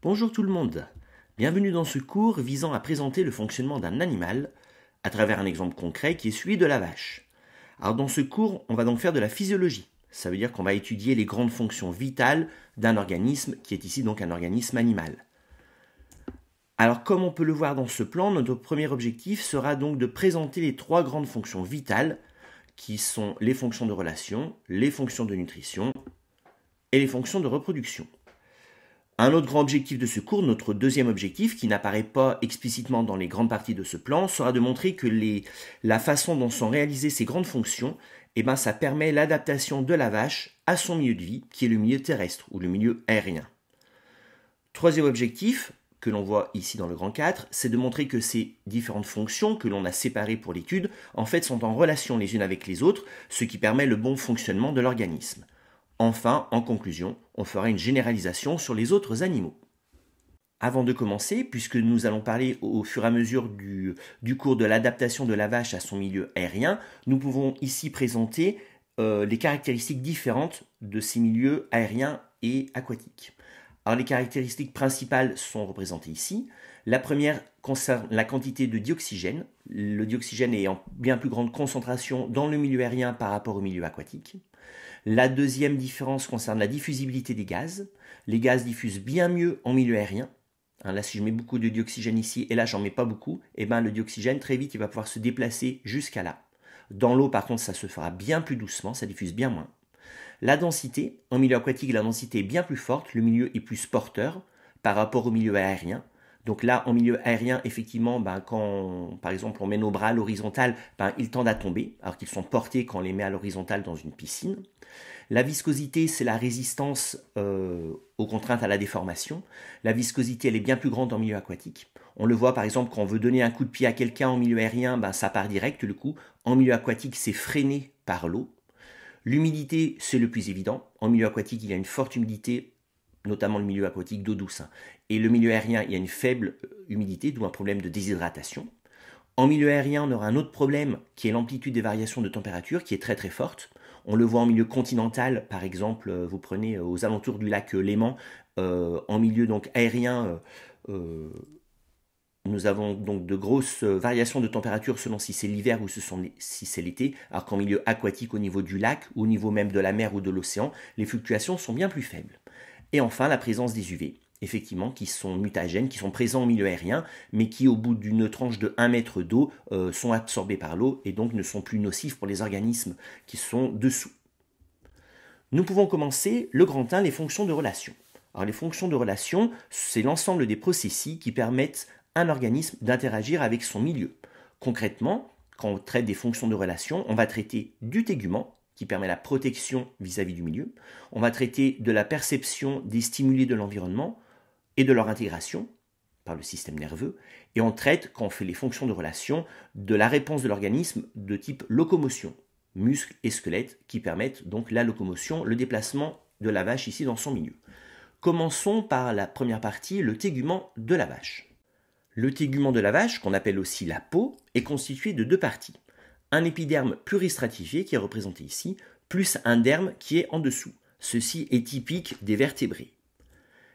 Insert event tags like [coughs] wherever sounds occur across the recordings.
Bonjour tout le monde. Bienvenue dans ce cours visant à présenter le fonctionnement d'un animal à travers un exemple concret qui est celui de la vache. Alors dans ce cours, on va donc faire de la physiologie. Ça veut dire qu'on va étudier les grandes fonctions vitales d'un organisme qui est ici donc un organisme animal. Alors comme on peut le voir dans ce plan, notre premier objectif sera donc de présenter les trois grandes fonctions vitales qui sont les fonctions de relation, les fonctions de nutrition et les fonctions de reproduction. Un autre grand objectif de ce cours, notre deuxième objectif, qui n'apparaît pas explicitement dans les grandes parties de ce plan, sera de montrer que la façon dont sont réalisées ces grandes fonctions, eh ben, ça permet l'adaptation de la vache à son milieu de vie, qui est le milieu terrestre ou le milieu aérien. Troisième objectif, que l'on voit ici dans le grand 4, c'est de montrer que ces différentes fonctions que l'on a séparées pour l'étude, en fait, sont en relation les unes avec les autres, ce qui permet le bon fonctionnement de l'organisme. Enfin, en conclusion, on fera une généralisation sur les autres animaux. Avant de commencer, puisque nous allons parler au fur et à mesure du, cours de l'adaptation de la vache à son milieu aérien, nous pouvons ici présenter euh, les caractéristiques différentes de ces milieux aériens et aquatiques. Alors les caractéristiques principales sont représentées ici. La première concerne la quantité de dioxygène. Le dioxygène est en bien plus grande concentration dans le milieu aérien par rapport au milieu aquatique. La deuxième différence concerne la diffusibilité des gaz. Les gaz diffusent bien mieux en milieu aérien. Hein, là, si je mets beaucoup de dioxygène ici et là, j'en mets pas beaucoup, et eh ben, le dioxygène, très vite, il va pouvoir se déplacer jusqu'à là. Dans l'eau, par contre, ça se fera bien plus doucement, ça diffuse bien moins. La densité, en milieu aquatique, la densité est bien plus forte, le milieu est plus porteur par rapport au milieu aérien. Donc là, en milieu aérien, effectivement, ben, quand, par exemple, on met nos bras à l'horizontale, ben, ils tendent à tomber, alors qu'ils sont portés quand on les met à l'horizontale dans une piscine. La viscosité, c'est la résistance euh, aux contraintes à la déformation. La viscosité, elle est bien plus grande en milieu aquatique. On le voit par exemple quand on veut donner un coup de pied à quelqu'un en milieu aérien, ben, ça part direct le coup. En milieu aquatique, c'est freiné par l'eau. L'humidité, c'est le plus évident. En milieu aquatique, il y a une forte humidité notamment le milieu aquatique d'eau douce. Hein. Et le milieu aérien, il y a une faible euh, humidité, d'où un problème de déshydratation. En milieu aérien, on aura un autre problème qui est l'amplitude des variations de température qui est très très forte. On le voit en milieu continental, par exemple, euh, vous prenez euh, aux alentours du lac Léman, en milieu donc aérien, nous avons donc de grosses variations de température selon si c'est l'hiver ou si c'est l'été, alors qu'en milieu aquatique, au niveau du lac, ou au niveau même de la mer ou de l'océan, les fluctuations sont bien plus faibles. Et enfin, la présence des UV, effectivement, qui sont mutagènes, qui sont présents au milieu aérien, mais qui, au bout d'une tranche de 1 mètre d'eau, euh, sont absorbés par l'eau et donc ne sont plus nocifs pour les organismes qui sont dessous. Nous pouvons commencer le grand 1, les fonctions de relation. Alors les fonctions de relation, c'est l'ensemble des processus qui permettent à un organisme d'interagir avec son milieu. Concrètement, quand on traite des fonctions de relation, on va traiter du tégument, qui permet la protection vis-à-vis du milieu. On va traiter de la perception des stimuli de l'environnement et de leur intégration par le système nerveux. Et on traite, quand on fait les fonctions de relation, de la réponse de l'organisme de type locomotion, muscles et squelettes, qui permettent donc la locomotion, le déplacement de la vache ici dans son milieu. Commençons par la première partie, le tégument de la vache. Le tégument de la vache, qu'on appelle aussi la peau, est constitué de deux parties un épiderme pluristratifié qui est représenté ici, plus un derme qui est en dessous. Ceci est typique des vertébrés.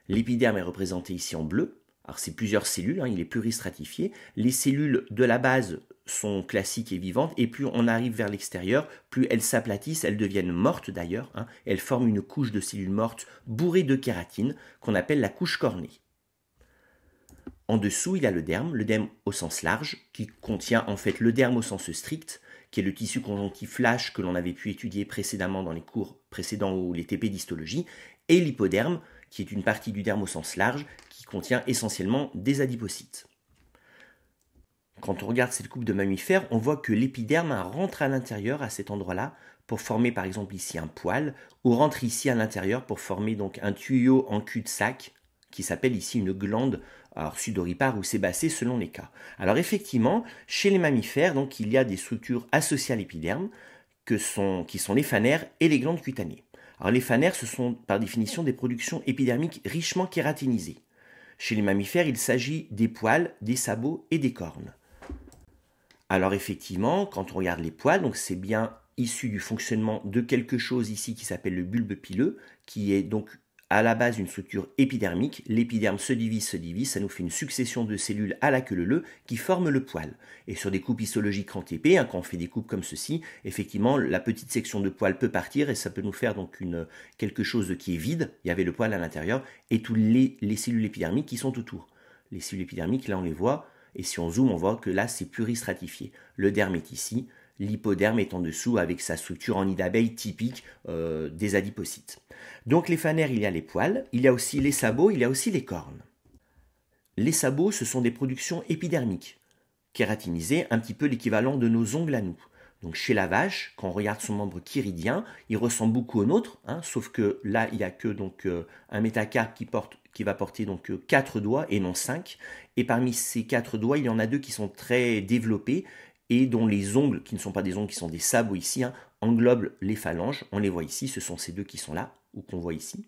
L'épiderme est représenté ici en bleu. Alors c'est plusieurs cellules, hein, il est pluristratifié. Les cellules de la base sont classiques et vivantes, et plus on arrive vers l'extérieur, plus elles s'aplatissent, elles deviennent mortes d'ailleurs, hein. elles forment une couche de cellules mortes bourrées de kératine qu'on appelle la couche cornée. En dessous, il y a le derme, le derme au sens large, qui contient en fait le derme au sens strict, qui est le tissu conjonctif lâche que l'on avait pu étudier précédemment dans les cours précédents ou les TP d'histologie, et l'hypoderme, qui est une partie du derme au sens large, qui contient essentiellement des adipocytes. Quand on regarde cette coupe de mammifères, on voit que l'épiderme rentre à l'intérieur à cet endroit-là pour former par exemple ici un poil, ou rentre ici à l'intérieur pour former donc un tuyau en cul-de-sac qui s'appelle ici une glande alors sudoripares ou sébacées selon les cas. Alors effectivement, chez les mammifères, donc il y a des structures associées à l'épiderme qui sont les fanères et les glandes cutanées. Alors les fanères, ce sont par définition des productions épidermiques richement kératinisées. Chez les mammifères, il s'agit des poils, des sabots et des cornes. Alors effectivement, quand on regarde les poils, donc c'est bien issu du fonctionnement de quelque chose ici qui s'appelle le bulbe pileux, qui est donc à la base une structure épidermique, l'épiderme se divise, se divise, ça nous fait une succession de cellules à la queue leu qui forment le poil. Et sur des coupes histologiques en hein, TP, quand on fait des coupes comme ceci, effectivement, la petite section de poil peut partir et ça peut nous faire donc une, quelque chose qui est vide, il y avait le poil à l'intérieur, et toutes les, cellules épidermiques qui sont autour. Les cellules épidermiques, là on les voit, et si on zoome, on voit que là c'est pluristratifié. Le derme est ici, L'hypoderme est en dessous avec sa structure en nid d'abeille typique euh, des adipocytes. Donc les fanères, il y a les poils, il y a aussi les sabots, il y a aussi les cornes. Les sabots, ce sont des productions épidermiques, kératinisées, un petit peu l'équivalent de nos ongles à nous. Donc chez la vache, quand on regarde son membre chiridien, il ressemble beaucoup au nôtre, hein, sauf que là, il n'y a que donc euh, un métacarpe qui, va porter donc euh, quatre doigts et non cinq. Et parmi ces quatre doigts, il y en a deux qui sont très développés et dont les ongles, qui ne sont pas des ongles, qui sont des sabots ici, hein, englobent les phalanges. On les voit ici, ce sont ces deux qui sont là, ou qu'on voit ici.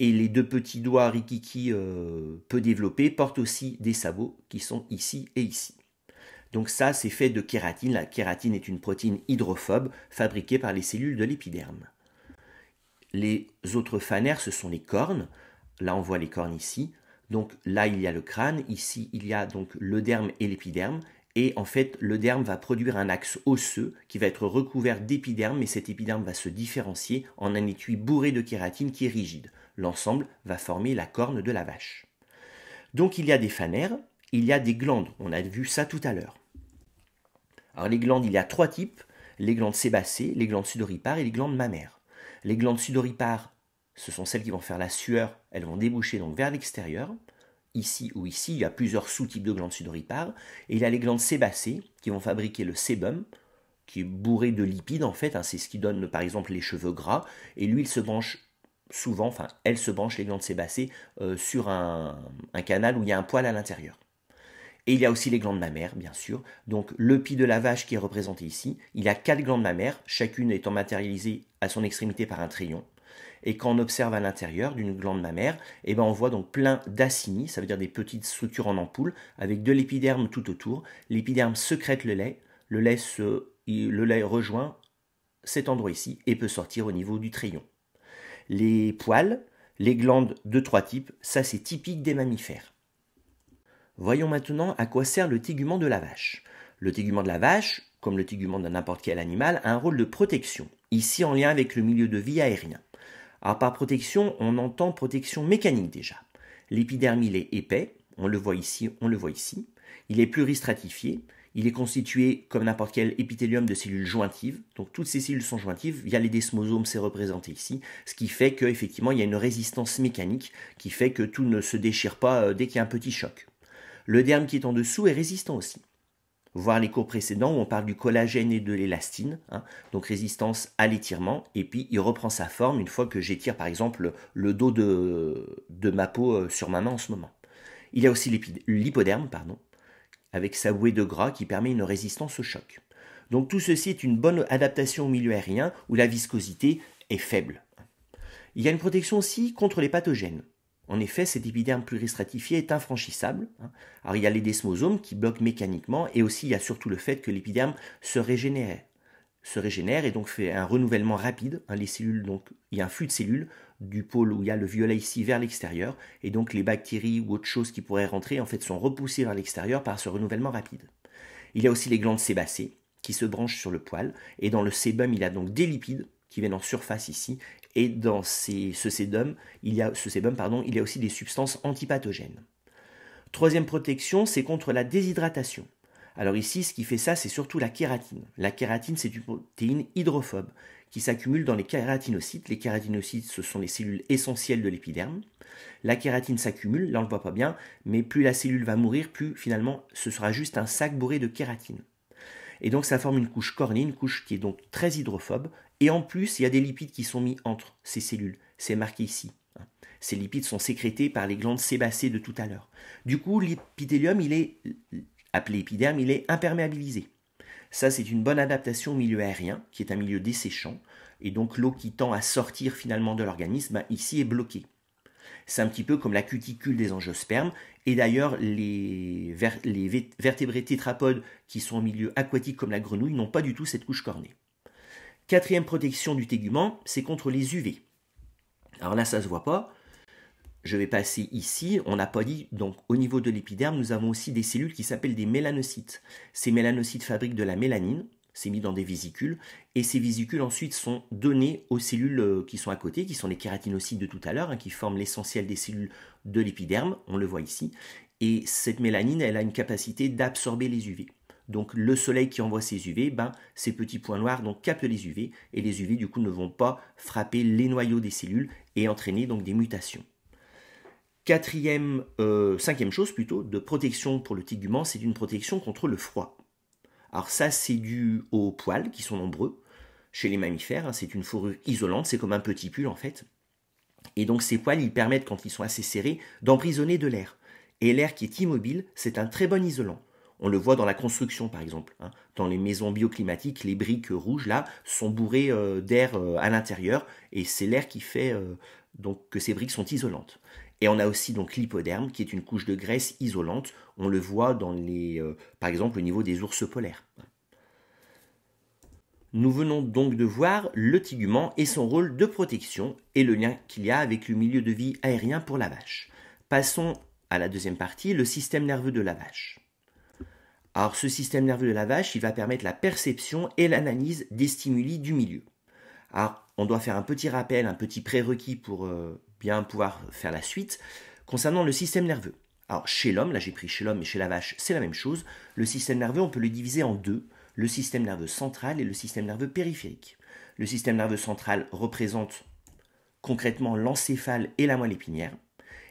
Et les deux petits doigts rikiki euh, peu développés portent aussi des sabots qui sont ici et ici. Donc ça, c'est fait de kératine. La kératine est une protéine hydrophobe fabriquée par les cellules de l'épiderme. Les autres fanères, ce sont les cornes. Là, on voit les cornes ici. Donc là, il y a le crâne. Ici, il y a donc le derme et l'épiderme. Et en fait, le derme va produire un axe osseux qui va être recouvert d'épiderme, et cet épiderme va se différencier en un étui bourré de kératine qui est rigide. L'ensemble va former la corne de la vache. Donc il y a des fanères, il y a des glandes, on a vu ça tout à l'heure. Alors les glandes, il y a trois types, les glandes sébacées, les glandes sudoripares et les glandes mammaires. Les glandes sudoripares, ce sont celles qui vont faire la sueur, elles vont déboucher donc vers l'extérieur ici ou ici. Il y a plusieurs sous-types de glandes sudoripares. Et il y a les glandes sébacées qui vont fabriquer le sébum, qui est bourré de lipides en fait. Hein, c'est ce qui donne par exemple les cheveux gras. Et lui, il se branche souvent, enfin, elle se branche, les glandes sébacées, euh, sur un, canal où il y a un poil à l'intérieur. Et il y a aussi les glandes mammaires, bien sûr. Donc le pied de la vache qui est représenté ici, il a quatre glandes mammaires, chacune étant matérialisée à son extrémité par un trayon et quand on observe à l'intérieur d'une glande mammaire, eh ben on voit donc plein d'acinies, ça veut dire des petites structures en ampoule, avec de l'épiderme tout autour. L'épiderme secrète le lait, le lait, le lait rejoint cet endroit ici et peut sortir au niveau du trayon. Les poils, les glandes de trois types, ça c'est typique des mammifères. Voyons maintenant à quoi sert le tégument de la vache. Le tégument de la vache, comme le tégument de n'importe quel animal, a un rôle de protection, ici en lien avec le milieu de vie aérien. Alors ah, par protection, on entend protection mécanique déjà. L'épiderme, il est épais, on le voit ici, on le voit ici. Il est pluristratifié, il est constitué comme n'importe quel épithélium de cellules jointives. Donc toutes ces cellules sont jointives, via les desmosomes, c'est représenté ici, ce qui fait qu'effectivement il y a une résistance mécanique qui fait que tout ne se déchire pas euh, dès qu'il y a un petit choc. Le derme qui est en dessous est résistant aussi voir les cours précédents où on parle du collagène et de l'élastine, hein. donc résistance à l'étirement, et puis il reprend sa forme une fois que j'étire par exemple le dos de, de, ma peau euh, sur ma main en ce moment. Il y a aussi l'hypoderme, pardon, avec sa bouée de gras qui permet une résistance au choc. Donc tout ceci est une bonne adaptation au milieu aérien où la viscosité est faible. Il y a une protection aussi contre les pathogènes. En effet, cet épiderme pluristratifié est infranchissable. Hein. Alors il y a les desmosomes qui bloquent mécaniquement et aussi il y a surtout le fait que l'épiderme se régénère, se régénère et donc fait un renouvellement rapide. Hein. Les cellules, donc il y a un flux de cellules du pôle où il y a le violet ici vers l'extérieur et donc les bactéries ou autre chose qui pourraient rentrer en fait sont repoussées vers l'extérieur par ce renouvellement rapide. Il y a aussi les glandes sébacées qui se branchent sur le poil et dans le sébum il y a donc des lipides qui viennent en surface ici et dans ces, ce sébum, il y a, il y a aussi des substances antipathogènes. Troisième protection, c'est contre la déshydratation. Alors ici, ce qui fait ça, c'est surtout la kératine. La kératine, c'est une protéine hydrophobe qui s'accumule dans les kératinocytes. Les kératinocytes, ce sont les cellules essentielles de l'épiderme. La kératine s'accumule, là on ne le voit pas bien, mais plus la cellule va mourir, plus finalement ce sera juste un sac bourré de kératine. Et donc ça forme une couche cornée, une couche qui est donc très hydrophobe et en plus, il y a des lipides qui sont mis entre ces cellules. C'est marqué ici. Hein. Ces lipides sont sécrétés par les glandes sébacées de tout à l'heure. Du coup, l'épithélium, il est appelé épiderme, il est imperméabilisé. Ça, c'est une bonne adaptation au milieu aérien, qui est un milieu desséchant, et donc l'eau qui tend à sortir finalement de l'organisme, ben, ici est bloquée. C'est un petit peu comme la cuticule des angiospermes, et d'ailleurs les, les vertébrés tétrapodes qui sont au milieu aquatique comme la grenouille n'ont pas du tout cette couche cornée. Quatrième protection du tégument, c'est contre les UV. Alors là, ça ne se voit pas. Je vais passer ici. On n'a pas dit, donc au niveau de l'épiderme, nous avons aussi des cellules qui s'appellent des mélanocytes. Ces mélanocytes fabriquent de la mélanine, c'est mis dans des vésicules, et ces vésicules ensuite sont données aux cellules euh, qui sont à côté, qui sont les kératinocytes de tout à l'heure, hein, qui forment l'essentiel des cellules de l'épiderme, on le voit ici. Et cette mélanine, elle a une capacité d'absorber les UV. Donc le soleil qui envoie ses UV, ben, ces petits points noirs donc, captent les UV et les UV du coup ne vont pas frapper les noyaux des cellules et entraîner donc des mutations. Quatrième, euh, cinquième chose plutôt, de protection pour le tigument, c'est une protection contre le froid. Alors ça, c'est dû aux poils qui sont nombreux chez les mammifères. Hein. c'est une fourrure isolante, c'est comme un petit pull en fait. Et donc ces poils, ils permettent, quand ils sont assez serrés, d'emprisonner de l'air. Et l'air qui est immobile, c'est un très bon isolant. On le voit dans la construction, par exemple. Hein. Dans les maisons bioclimatiques, les briques rouges, là, sont bourrées euh, d'air euh, à l'intérieur, et c'est l'air qui fait euh, donc que ces briques sont isolantes. Et on a aussi donc l'hypoderme, qui est une couche de graisse isolante. On le voit dans les, par exemple, au niveau des ours polaires. Nous venons donc de voir le tigument et son rôle de protection et le lien qu'il y a avec le milieu de vie aérien pour la vache. Passons à la deuxième partie, le système nerveux de la vache. Alors ce système nerveux de la vache, il va permettre la perception et l'analyse des stimuli du milieu. Alors on doit faire un petit rappel, un petit prérequis pour euh, bien pouvoir faire la suite concernant le système nerveux. Alors chez l'homme, là j'ai pris chez l'homme et chez la vache, c'est la même chose. Le système nerveux, on peut le diviser en deux, le système nerveux central et le système nerveux périphérique. Le système nerveux central représente concrètement l'encéphale et la moelle épinière,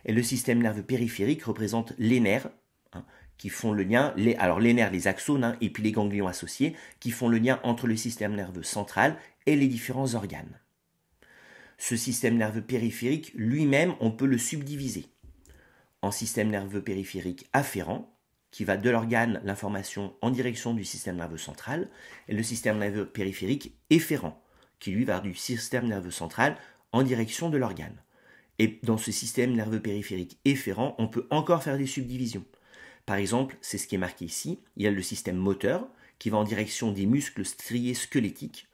et le système nerveux périphérique représente les nerfs qui font le lien, les, alors les nerfs, les axones, hein, et puis les ganglions associés, qui font le lien entre le système nerveux central et les différents organes. Ce système nerveux périphérique, lui-même, on peut le subdiviser en système nerveux périphérique afférent, qui va de l'organe, l'information, en direction du système nerveux central, et le système nerveux périphérique efférent, qui lui va du système nerveux central en direction de l'organe. Et dans ce système nerveux périphérique efférent, on peut encore faire des subdivisions. Par exemple, c'est ce qui est marqué ici, il y a le système moteur qui va en direction des muscles striés squelettiques,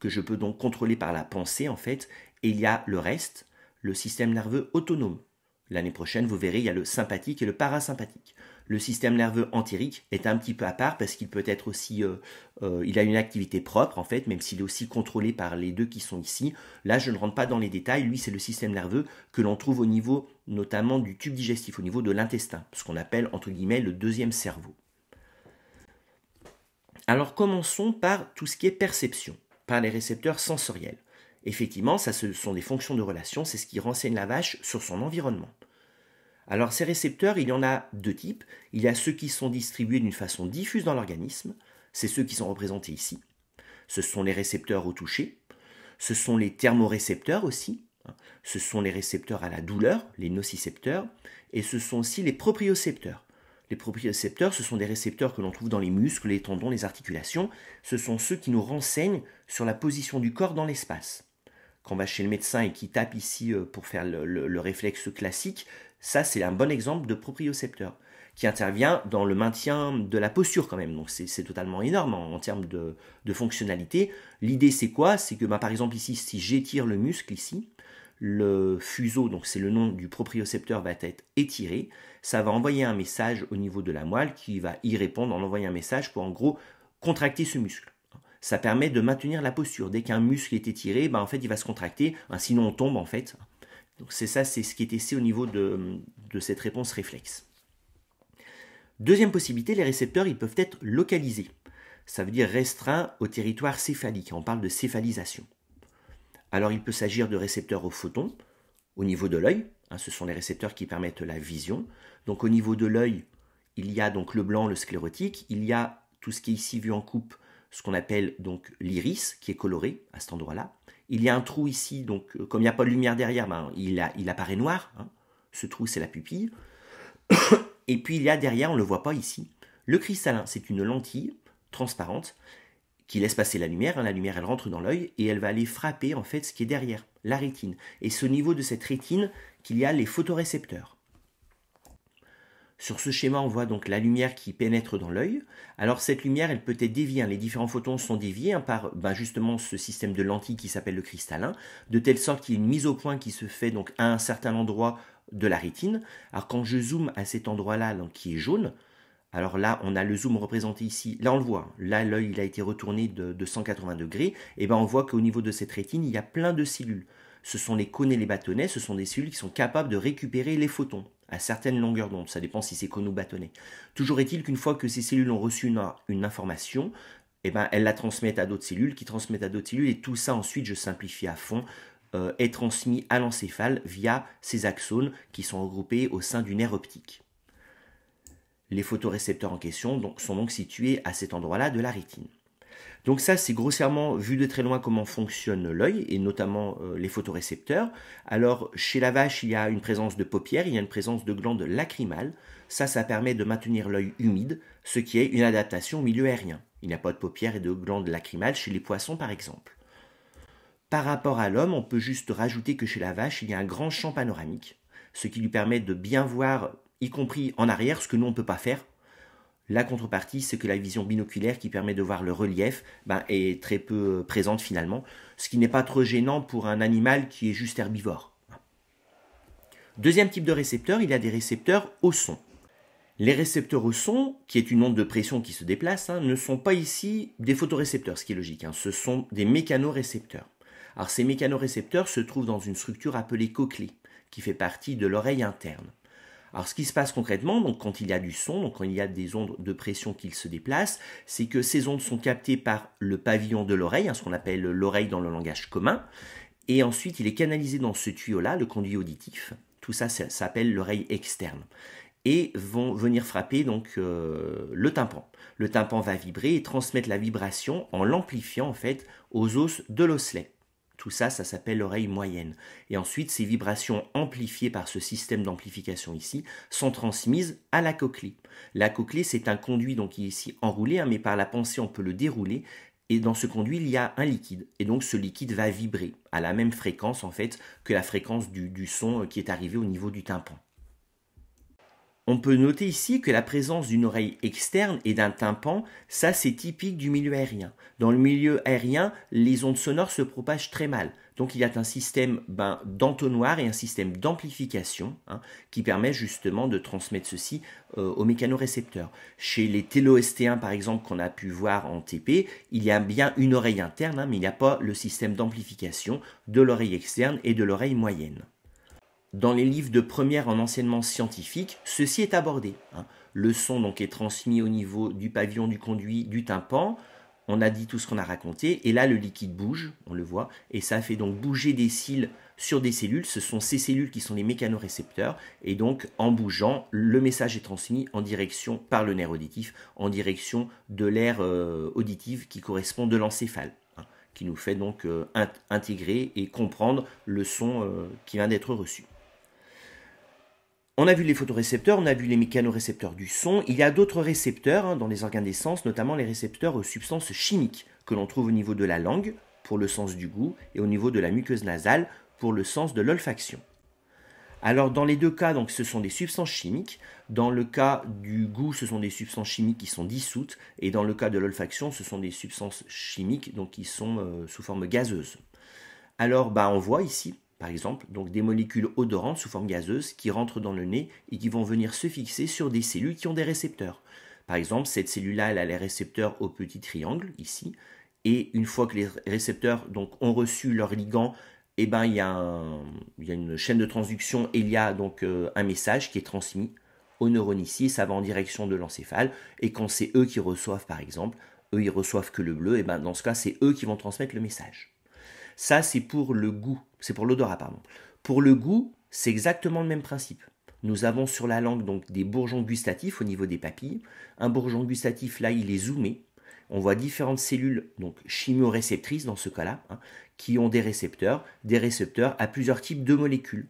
que je peux donc contrôler par la pensée en fait, et il y a le reste, le système nerveux autonome. L'année prochaine, vous verrez, il y a le sympathique et le parasympathique. Le système nerveux entérique est un petit peu à part parce qu'il peut être aussi, euh, euh, il a une activité propre en fait, même s'il est aussi contrôlé par les deux qui sont ici. Là, je ne rentre pas dans les détails. Lui, c'est le système nerveux que l'on trouve au niveau notamment du tube digestif, au niveau de l'intestin, ce qu'on appelle entre guillemets le deuxième cerveau. Alors commençons par tout ce qui est perception, par les récepteurs sensoriels. Effectivement, ça ce sont des fonctions de relation, c'est ce qui renseigne la vache sur son environnement. Alors ces récepteurs, il y en a deux types. Il y a ceux qui sont distribués d'une façon diffuse dans l'organisme, c'est ceux qui sont représentés ici. Ce sont les récepteurs au toucher, ce sont les thermorécepteurs aussi, ce sont les récepteurs à la douleur, les nocicepteurs, et ce sont aussi les propriocepteurs. Les propriocepteurs, ce sont des récepteurs que l'on trouve dans les muscles, les tendons, les articulations. Ce sont ceux qui nous renseignent sur la position du corps dans l'espace. Quand on va chez le médecin et qu'il tape ici euh, pour faire le, le réflexe classique, ça c'est un bon exemple de propriocepteur qui intervient dans le maintien de la posture quand même. Donc c'est totalement énorme hein, en, termes de, fonctionnalité. L'idée c'est quoi C'est que bah, par exemple ici, si j'étire le muscle ici, le fuseau, donc c'est le nom du propriocepteur, va être étiré. Ça va envoyer un message au niveau de la moelle qui va y répondre en envoyant un message pour en gros contracter ce muscle. Ça permet de maintenir la posture. Dès qu'un muscle est étiré, bah, en fait il va se contracter, hein, sinon on tombe en fait. Donc c'est ça, c'est ce qui est essayé au niveau de cette réponse réflexe. Deuxième possibilité, les récepteurs, ils peuvent être localisés. Ça veut dire restreints au territoire céphalique. On parle de céphalisation. Alors il peut s'agir de récepteurs aux photons au niveau de l'œil. Hein, ce sont les récepteurs qui permettent la vision. Donc au niveau de l'œil, il y a donc le blanc, le sclérotique. Il y a tout ce qui est ici vu en coupe, ce qu'on appelle donc l'iris, qui est coloré à cet endroit-là. Il y a un trou ici, donc euh, comme il n'y a pas de lumière derrière, ben, il, apparaît noir. Hein. Ce trou, c'est la pupille. [coughs] Et puis il y a derrière, on ne le voit pas ici, le cristallin, c'est une lentille transparente qui laisse passer la lumière. Hein. la lumière, elle rentre dans l'œil et elle va aller frapper en fait ce qui est derrière, la rétine. Et c'est au niveau de cette rétine qu'il y a les photorécepteurs. Sur ce schéma, on voit donc la lumière qui pénètre dans l'œil. Alors cette lumière, elle peut être déviée. Hein. Les différents photons sont déviés hein, par ben, justement ce système de lentilles qui s'appelle le cristallin, de telle sorte qu'il y a une mise au point qui se fait donc à un certain endroit de la rétine. Alors quand je zoome à cet endroit-là qui est jaune, alors là, on a le zoom représenté ici. Là, on le voit. Hein. Là, l'œil il a été retourné de, 180 degrés. Et eh bien on voit qu'au niveau de cette rétine, il y a plein de cellules. Ce sont les cônes et les bâtonnets. Ce sont des cellules qui sont capables de récupérer les photons à certaines longueurs d'onde. Ça dépend si c'est cône ou bâtonnet. Toujours est-il qu'une fois que ces cellules ont reçu une, information, eh ben, elles la transmettent à d'autres cellules, qui transmettent à d'autres cellules, et tout ça ensuite, je simplifie à fond, euh, est transmis à l'encéphale via ces axones qui sont regroupés au sein du nerf optique. Les photorécepteurs en question sont donc situés à cet endroit-là de la rétine. Donc ça, c'est grossièrement vu de très loin comment fonctionne l'œil et notamment euh, les photorécepteurs. Alors chez la vache, il y a une présence de paupières, il y a une présence de glandes lacrymales. Ça, ça permet de maintenir l'œil humide, ce qui est une adaptation au milieu aérien. Il n'y a pas de paupières et de glandes lacrymales chez les poissons par exemple. Par rapport à l'homme, on peut juste rajouter que chez la vache, il y a un grand champ panoramique, ce qui lui permet de bien voir, y compris en arrière, ce que nous, on ne peut pas faire. La contrepartie, c'est que la vision binoculaire qui permet de voir le relief ben, est très peu euh, présente finalement, ce qui n'est pas trop gênant pour un animal qui est juste herbivore. Deuxième type de récepteur, il y a des récepteurs au son. Les récepteurs au son, qui est une onde de pression qui se déplace, hein, ne sont pas ici des photorécepteurs, ce qui est logique. Hein. Ce sont des mécanorécepteurs. Alors ces mécanorécepteurs se trouvent dans une structure appelée cochlée, qui fait partie de l'oreille interne. Alors ce qui se passe concrètement, donc quand il y a du son, donc quand il y a des ondes de pression qui se déplacent, c'est que ces ondes sont captées par le pavillon de l'oreille, hein, ce qu'on appelle l'oreille dans le langage commun, et ensuite il est canalisé dans ce tuyau-là, le conduit auditif. Tout ça, s'appelle l'oreille externe et vont venir frapper donc euh, le tympan. Le tympan va vibrer et transmettre la vibration en l'amplifiant en fait aux os de l'osselet. Tout ça, ça s'appelle l'oreille moyenne. Et ensuite, ces vibrations amplifiées par ce système d'amplification ici sont transmises à la cochlée. La cochlée, c'est un conduit donc qui est ici enroulé, hein, mais par la pensée, on peut le dérouler. Et dans ce conduit, il y a un liquide. Et donc ce liquide va vibrer à la même fréquence en fait que la fréquence du son euh, qui est arrivé au niveau du tympan. On peut noter ici que la présence d'une oreille externe et d'un tympan, ça c'est typique du milieu aérien. Dans le milieu aérien, les ondes sonores se propagent très mal. Donc il y a un système ben, d'entonnoir et un système d'amplification hein, qui permet justement de transmettre ceci euh, aux mécanorécepteurs. Chez les st par exemple qu'on a pu voir en TP, il y a bien une oreille interne, hein, mais il n'y a pas le système d'amplification de l'oreille externe et de l'oreille moyenne dans les livres de première en enseignement scientifique, ceci est abordé. Hein. Le son donc est transmis au niveau du pavillon du conduit, du tympan. On a dit tout ce qu'on a raconté, et là le liquide bouge, on le voit, et ça fait donc bouger des cils sur des cellules. Ce sont ces cellules qui sont les mécanorécepteurs, et donc en bougeant, le message est transmis en direction par le nerf auditif, en direction de l'air auditif euh, auditive qui correspond de l'encéphale hein, qui nous fait donc euh, intégrer et comprendre le son euh, qui vient d'être reçu. On a vu les photorécepteurs, on a vu les mécanorécepteurs du son. Il y a d'autres récepteurs hein, dans les organes d'essence, notamment les récepteurs aux substances chimiques que l'on trouve au niveau de la langue pour le sens du goût et au niveau de la muqueuse nasale pour le sens de l'olfaction. Alors dans les deux cas, donc, ce sont des substances chimiques. Dans le cas du goût, ce sont des substances chimiques qui sont dissoutes. Et dans le cas de l'olfaction, ce sont des substances chimiques donc, qui sont euh, sous forme gazeuse. Alors bah, on voit ici par exemple, donc des molécules odorantes sous forme gazeuse qui rentrent dans le nez et qui vont venir se fixer sur des cellules qui ont des récepteurs. Par exemple, cette cellule-là, elle a les récepteurs au petit triangle, ici, et une fois que les récepteurs donc, ont reçu leur ligand, eh ben, il, y a une chaîne de transduction et il y a donc euh, un message qui est transmis aux neurones ici, ça va en direction de l'encéphale, et quand c'est eux qui reçoivent, par exemple, eux ils reçoivent que le bleu, et eh ben, dans ce cas, c'est eux qui vont transmettre le message. Ça, c'est pour le goût. C'est pour l'odorat, pardon. Pour le goût, c'est exactement le même principe. Nous avons sur la langue donc des bourgeons gustatifs au niveau des papilles. Un bourgeon gustatif, là, il est zoomé. On voit différentes cellules, donc chimioréceptrices dans ce cas-là, hein, qui ont des récepteurs, des récepteurs à plusieurs types de molécules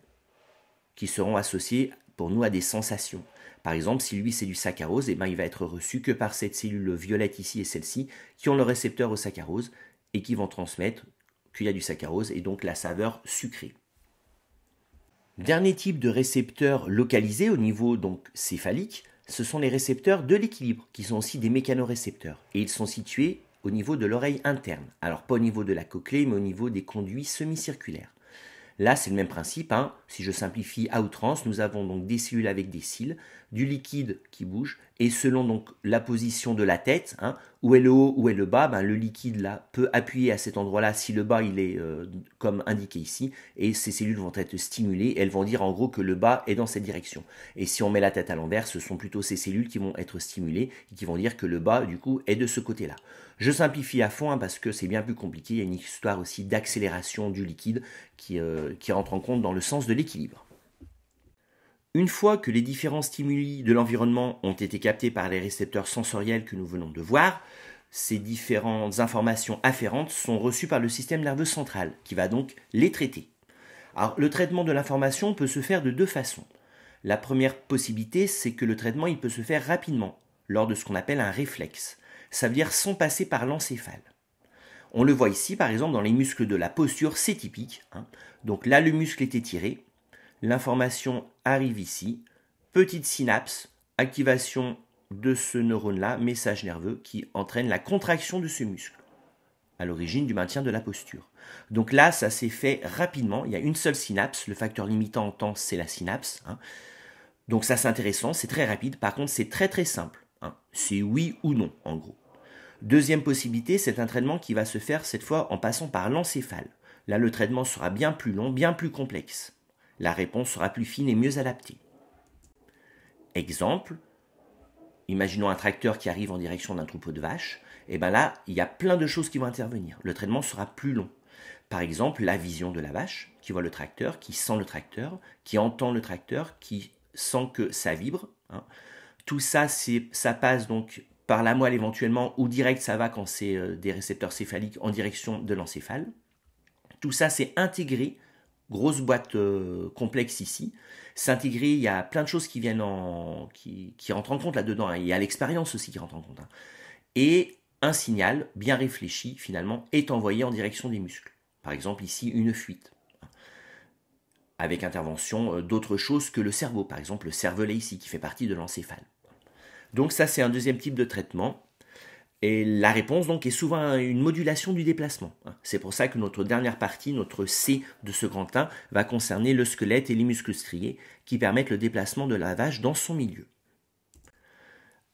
qui seront associées pour nous à des sensations. Par exemple, si lui c'est du saccharose, eh ben, il va être reçu que par cette cellule violette ici et celle-ci qui ont le récepteur au saccharose et qui vont transmettre qu'il y a du saccharose et donc la saveur sucrée. Dernier type de récepteurs localisés au niveau donc céphalique, ce sont les récepteurs de l'équilibre, qui sont aussi des mécanorécepteurs, et ils sont situés au niveau de l'oreille interne. Alors pas au niveau de la cochlée, mais au niveau des conduits semi-circulaires. Là, c'est le même principe. Hein. Si je simplifie à outrance, nous avons donc des cellules avec des cils, du liquide qui bouge et selon donc la position de la tête, hein, où est le haut, où est le bas, ben, le liquide là peut appuyer à cet endroit-là si le bas il est euh, comme indiqué ici, et ces cellules vont être stimulées, elles vont dire en gros que le bas est dans cette direction. Et si on met la tête à l'envers, ce sont plutôt ces cellules qui vont être stimulées et qui vont dire que le bas du coup est de ce côté-là. Je simplifie à fond hein, parce que c'est bien plus compliqué, il y a une histoire aussi d'accélération du liquide qui, euh, qui rentre en compte dans le sens de l'équilibre. Une fois que les différents stimuli de l'environnement ont été captés par les récepteurs sensoriels que nous venons de voir, ces différentes informations afférentes sont reçues par le système nerveux central, qui va donc les traiter. Alors, le traitement de l'information peut se faire de deux façons. La première possibilité, c'est que le traitement il peut se faire rapidement, lors de ce qu'on appelle un réflexe. Ça veut dire sans passer par l'encéphale. On le voit ici, par exemple, dans les muscles de la posture, c'est typique. Hein. Donc là, le muscle est étiré, l'information arrive ici, petite synapse, activation de ce neurone-là, message nerveux qui entraîne la contraction de ce muscle, à l'origine du maintien de la posture. Donc là, ça s'est fait rapidement, il y a une seule synapse, le facteur limitant en temps, c'est la synapse. Hein. Donc ça c'est intéressant, c'est très rapide, par contre c'est très très simple, hein. c'est oui ou non en gros. Deuxième possibilité, c'est un traitement qui va se faire cette fois en passant par l'encéphale. Là, le traitement sera bien plus long, bien plus complexe la réponse sera plus fine et mieux adaptée. Exemple, imaginons un tracteur qui arrive en direction d'un troupeau de vaches, et eh bien là, il y a plein de choses qui vont intervenir. Le traitement sera plus long. Par exemple, la vision de la vache, qui voit le tracteur, qui sent le tracteur, qui entend le tracteur, qui sent que ça vibre. Hein. Tout ça, ça passe donc par la moelle éventuellement, ou direct, ça va quand c'est euh, des récepteurs céphaliques en direction de l'encéphale. Tout ça, c'est intégré grosse boîte euh, complexe ici. S'intégrer, il y a plein de choses qui viennent en, qui, rentrent en compte là-dedans. Hein. Il y a l'expérience aussi qui rentre en compte. Hein. Et un signal bien réfléchi, finalement, est envoyé en direction des muscles. Par exemple, ici, une fuite. Hein, avec intervention euh, d'autres choses que le cerveau. Par exemple, le cervelet ici, qui fait partie de l'encéphale. Donc ça, c'est un deuxième type de traitement. Et la réponse donc est souvent une modulation du déplacement. Hein. C'est pour ça que notre dernière partie, notre C de ce grand 1, va concerner le squelette et les muscles striés qui permettent le déplacement de la vache dans son milieu.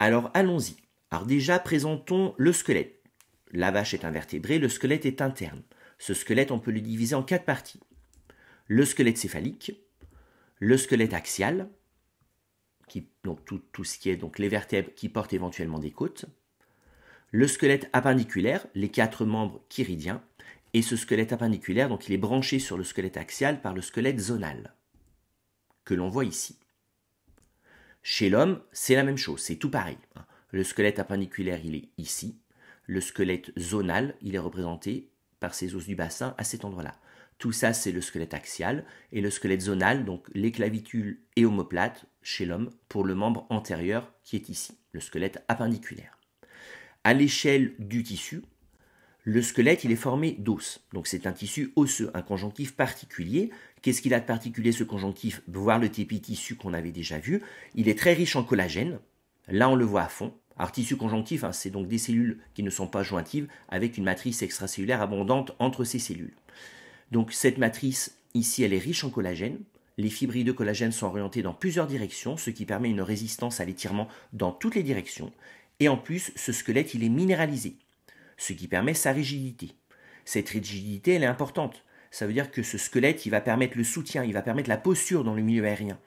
Alors allons-y. Alors déjà présentons le squelette. La vache est invertébrée, le squelette est interne. Ce squelette, on peut le diviser en quatre parties. Le squelette céphalique, le squelette axial, qui, donc tout, tout, ce qui est donc les vertèbres qui portent éventuellement des côtes, le squelette appendiculaire, les quatre membres chiridiens, et ce squelette appendiculaire, donc il est branché sur le squelette axial par le squelette zonal, que l'on voit ici. Chez l'homme, c'est la même chose, c'est tout pareil. Hein. Le squelette appendiculaire, il est ici. Le squelette zonal, il est représenté par ces os du bassin à cet endroit-là. Tout ça, c'est le squelette axial. Et le squelette zonal, donc les clavicules et homoplates, chez l'homme, pour le membre antérieur qui est ici, le squelette appendiculaire à l'échelle du tissu, le squelette il est formé d'os. Donc c'est un tissu osseux, un conjonctif particulier. Qu'est-ce qu'il a de particulier ce conjonctif Voir le tépi tissu qu'on avait déjà vu. Il est très riche en collagène. Là on le voit à fond. Alors tissu conjonctif, hein, c'est donc des cellules qui ne sont pas jointives avec une matrice extracellulaire abondante entre ces cellules. Donc cette matrice ici elle est riche en collagène. Les fibrilles de collagène sont orientées dans plusieurs directions, ce qui permet une résistance à l'étirement dans toutes les directions. Et en plus, ce squelette, il est minéralisé, ce qui permet sa rigidité. Cette rigidité, elle est importante. Ça veut dire que ce squelette, il va permettre le soutien, il va permettre la posture dans le milieu aérien,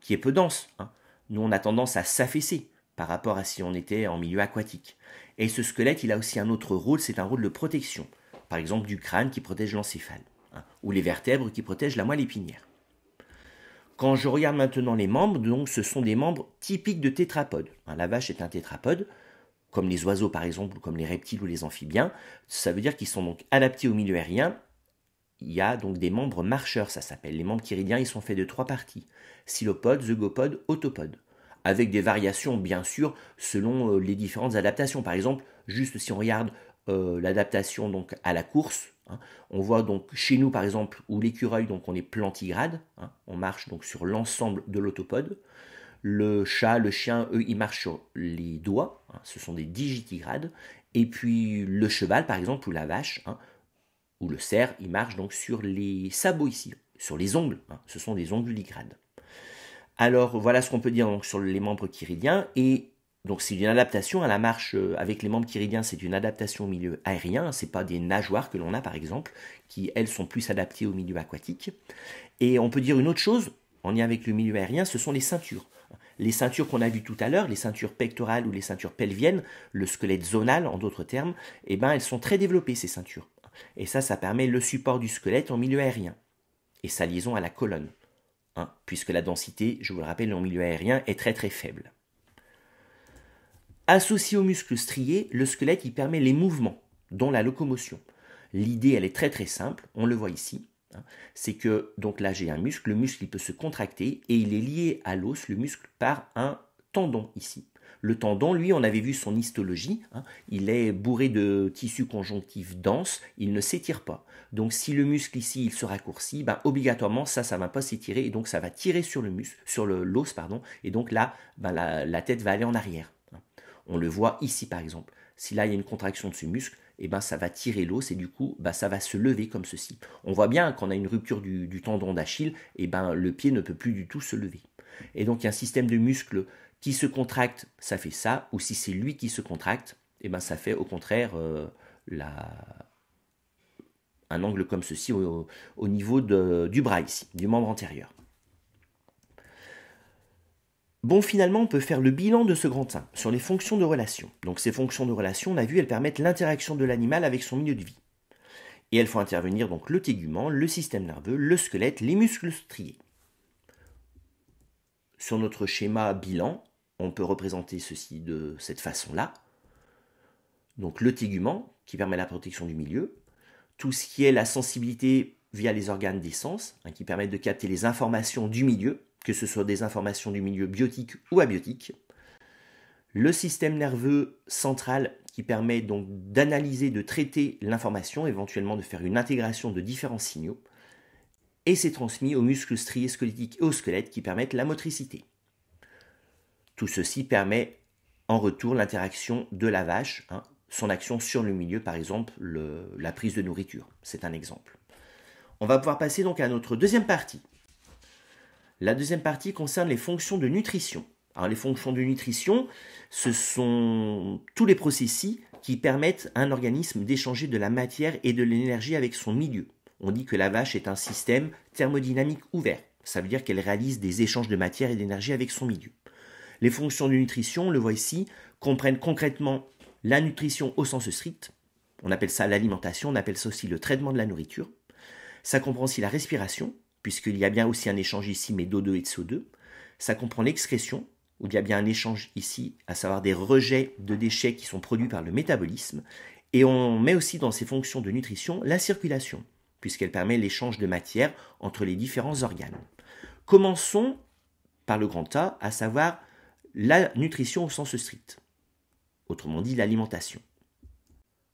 qui est peu dense. Hein. Nous, on a tendance à s'affaisser par rapport à si on était en milieu aquatique. Et ce squelette, il a aussi un autre rôle, c'est un rôle de protection. Par exemple, du crâne qui protège l'encéphale, hein, ou les vertèbres qui protègent la moelle épinière. Quand je regarde maintenant les membres, donc ce sont des membres typiques de tétrapodes. Un hein, la vache est un tétrapode, comme les oiseaux par exemple, ou comme les reptiles ou les amphibiens. Ça veut dire qu'ils sont donc adaptés au milieu aérien. Il y a donc des membres marcheurs, ça s'appelle. Les membres chiridiens, ils sont faits de trois parties Silopodes, zygopodes, autopodes. Avec des variations, bien sûr, selon euh, les différentes adaptations. Par exemple, juste si on regarde euh, l'adaptation donc à la course, Hein. On voit donc chez nous, par exemple, où l'écureuil, donc on est plantigrade, hein. on marche donc sur l'ensemble de l'autopode. Le chat, le chien, eux, ils marchent sur les doigts, hein. ce sont des digitigrades. Et puis le cheval, par exemple, ou la vache, ou le cerf, ils marchent donc sur les sabots ici, sur les ongles, ce sont des onguligrades. Alors voilà ce qu'on peut dire sur les membres chiridiens. Et donc c'est une adaptation à la marche euh, avec les membres chiridiens, c'est une adaptation au milieu aérien, hein, ce n'est pas des nageoires que l'on a par exemple, qui elles sont plus adaptées au milieu aquatique. Et on peut dire une autre chose, en lien avec le milieu aérien, ce sont les ceintures. Les ceintures qu'on a vues tout à l'heure, les ceintures pectorales ou les ceintures pelviennes, le squelette zonal en d'autres termes, eh ben, elles sont très développées ces ceintures. Et ça, ça permet le support du squelette en milieu aérien et sa liaison à la colonne, hein, puisque la densité, je vous le rappelle, en milieu aérien est très très faible. Associé au muscle strié, le squelette y permet les mouvements, dont la locomotion. L'idée, elle est très très simple, on le voit ici. Hein. c'est que, donc là j'ai un muscle, le muscle peut se contracter et il est lié à l'os, le muscle, par un tendon ici. Le tendon, lui, on avait vu son histologie, hein. il est bourré de tissu conjonctif dense, il ne s'étire pas. Donc si le muscle ici il se raccourcit, ben, obligatoirement ça, ça ne va pas s'étirer et donc ça va tirer sur le muscle, sur l'os, pardon, et donc là, ben, la tête va aller en arrière. On le voit ici par exemple. Si là il y a une contraction de ce muscle, eh ben, ça va tirer l'os et du coup bah, ça va se lever comme ceci. On voit bien qu'on a une rupture du, tendon d'Achille, et eh ben, le pied ne peut plus du tout se lever. Et donc il y a un système de muscles qui se contracte, ça fait ça, ou si c'est lui qui se contracte, et eh ben, ça fait au contraire euh, un angle comme ceci au, niveau du bras ici, du membre antérieur. Bon, finalement, on peut faire le bilan de ce grand 1 sur les fonctions de relation. Donc ces fonctions de relation, on a vu, elles permettent l'interaction de l'animal avec son milieu de vie. Et elles font intervenir donc le tégument, le système nerveux, le squelette, les muscles striés. Sur notre schéma bilan, on peut représenter ceci de cette façon-là. Donc le tégument, qui permet la protection du milieu, tout ce qui est la sensibilité via les organes des sens, hein, qui permettent de capter les informations du milieu, que ce soit des informations du milieu biotique ou abiotique. Le système nerveux central qui permet donc d'analyser, de traiter l'information, éventuellement de faire une intégration de différents signaux. Et c'est transmis aux muscles striés squelettiques et aux squelettes qui permettent la motricité. Tout ceci permet en retour l'interaction de la vache, hein, son action sur le milieu, par exemple la prise de nourriture. C'est un exemple. On va pouvoir passer donc à notre deuxième partie, la deuxième partie concerne les fonctions de nutrition. Alors les fonctions de nutrition, ce sont tous les processus qui permettent à un organisme d'échanger de la matière et de l'énergie avec son milieu. On dit que la vache est un système thermodynamique ouvert. Ça veut dire qu'elle réalise des échanges de matière et d'énergie avec son milieu. Les fonctions de nutrition, on le voit ici, comprennent concrètement la nutrition au sens strict. On appelle ça l'alimentation, on appelle ça aussi le traitement de la nourriture. Ça comprend aussi la respiration, puisqu'il y a bien aussi un échange ici, mais d'O2 et de CO2. Ça comprend l'excrétion, où il y a bien un échange ici, à savoir des rejets de déchets qui sont produits par le métabolisme. Et on met aussi dans ces fonctions de nutrition la circulation, puisqu'elle permet l'échange de matière entre les différents organes. Commençons par le grand A, à savoir la nutrition au sens strict, autrement dit l'alimentation.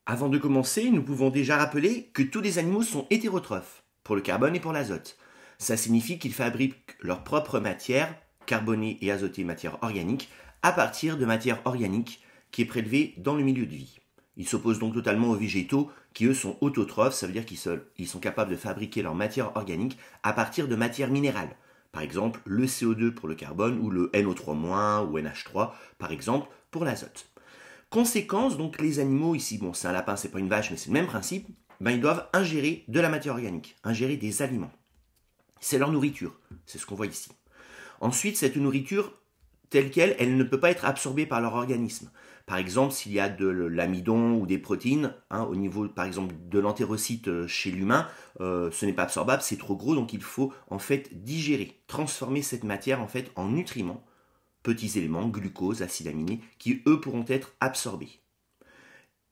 Avant de commencer, nous pouvons déjà rappeler que tous les animaux sont hétérotrophes, pour le carbone et pour l'azote. Ça signifie qu'ils fabriquent leur propre matière, carbonée et azotée matière organique, à partir de matière organique qui est prélevée dans le milieu de vie. Ils s'opposent donc totalement aux végétaux qui eux sont autotrophes, ça veut dire qu'ils sont capables de fabriquer leur matière organique à partir de matières minérales. Par exemple, le CO2 pour le carbone ou le NO3- ou NH3 par exemple pour l'azote. Conséquence, donc les animaux ici, bon c'est un lapin, c'est pas une vache, mais c'est le même principe, ben, ils doivent ingérer de la matière organique, ingérer des aliments c'est leur nourriture. C'est ce qu'on voit ici. Ensuite, cette nourriture telle qu'elle, elle ne peut pas être absorbée par leur organisme. Par exemple, s'il y a de l'amidon ou des protéines, hein, au niveau par exemple de l'entérocyte euh, chez l'humain, euh, ce n'est pas absorbable, c'est trop gros, donc il faut en fait digérer, transformer cette matière en fait en nutriments, petits éléments, glucose, acides aminés, qui eux pourront être absorbés.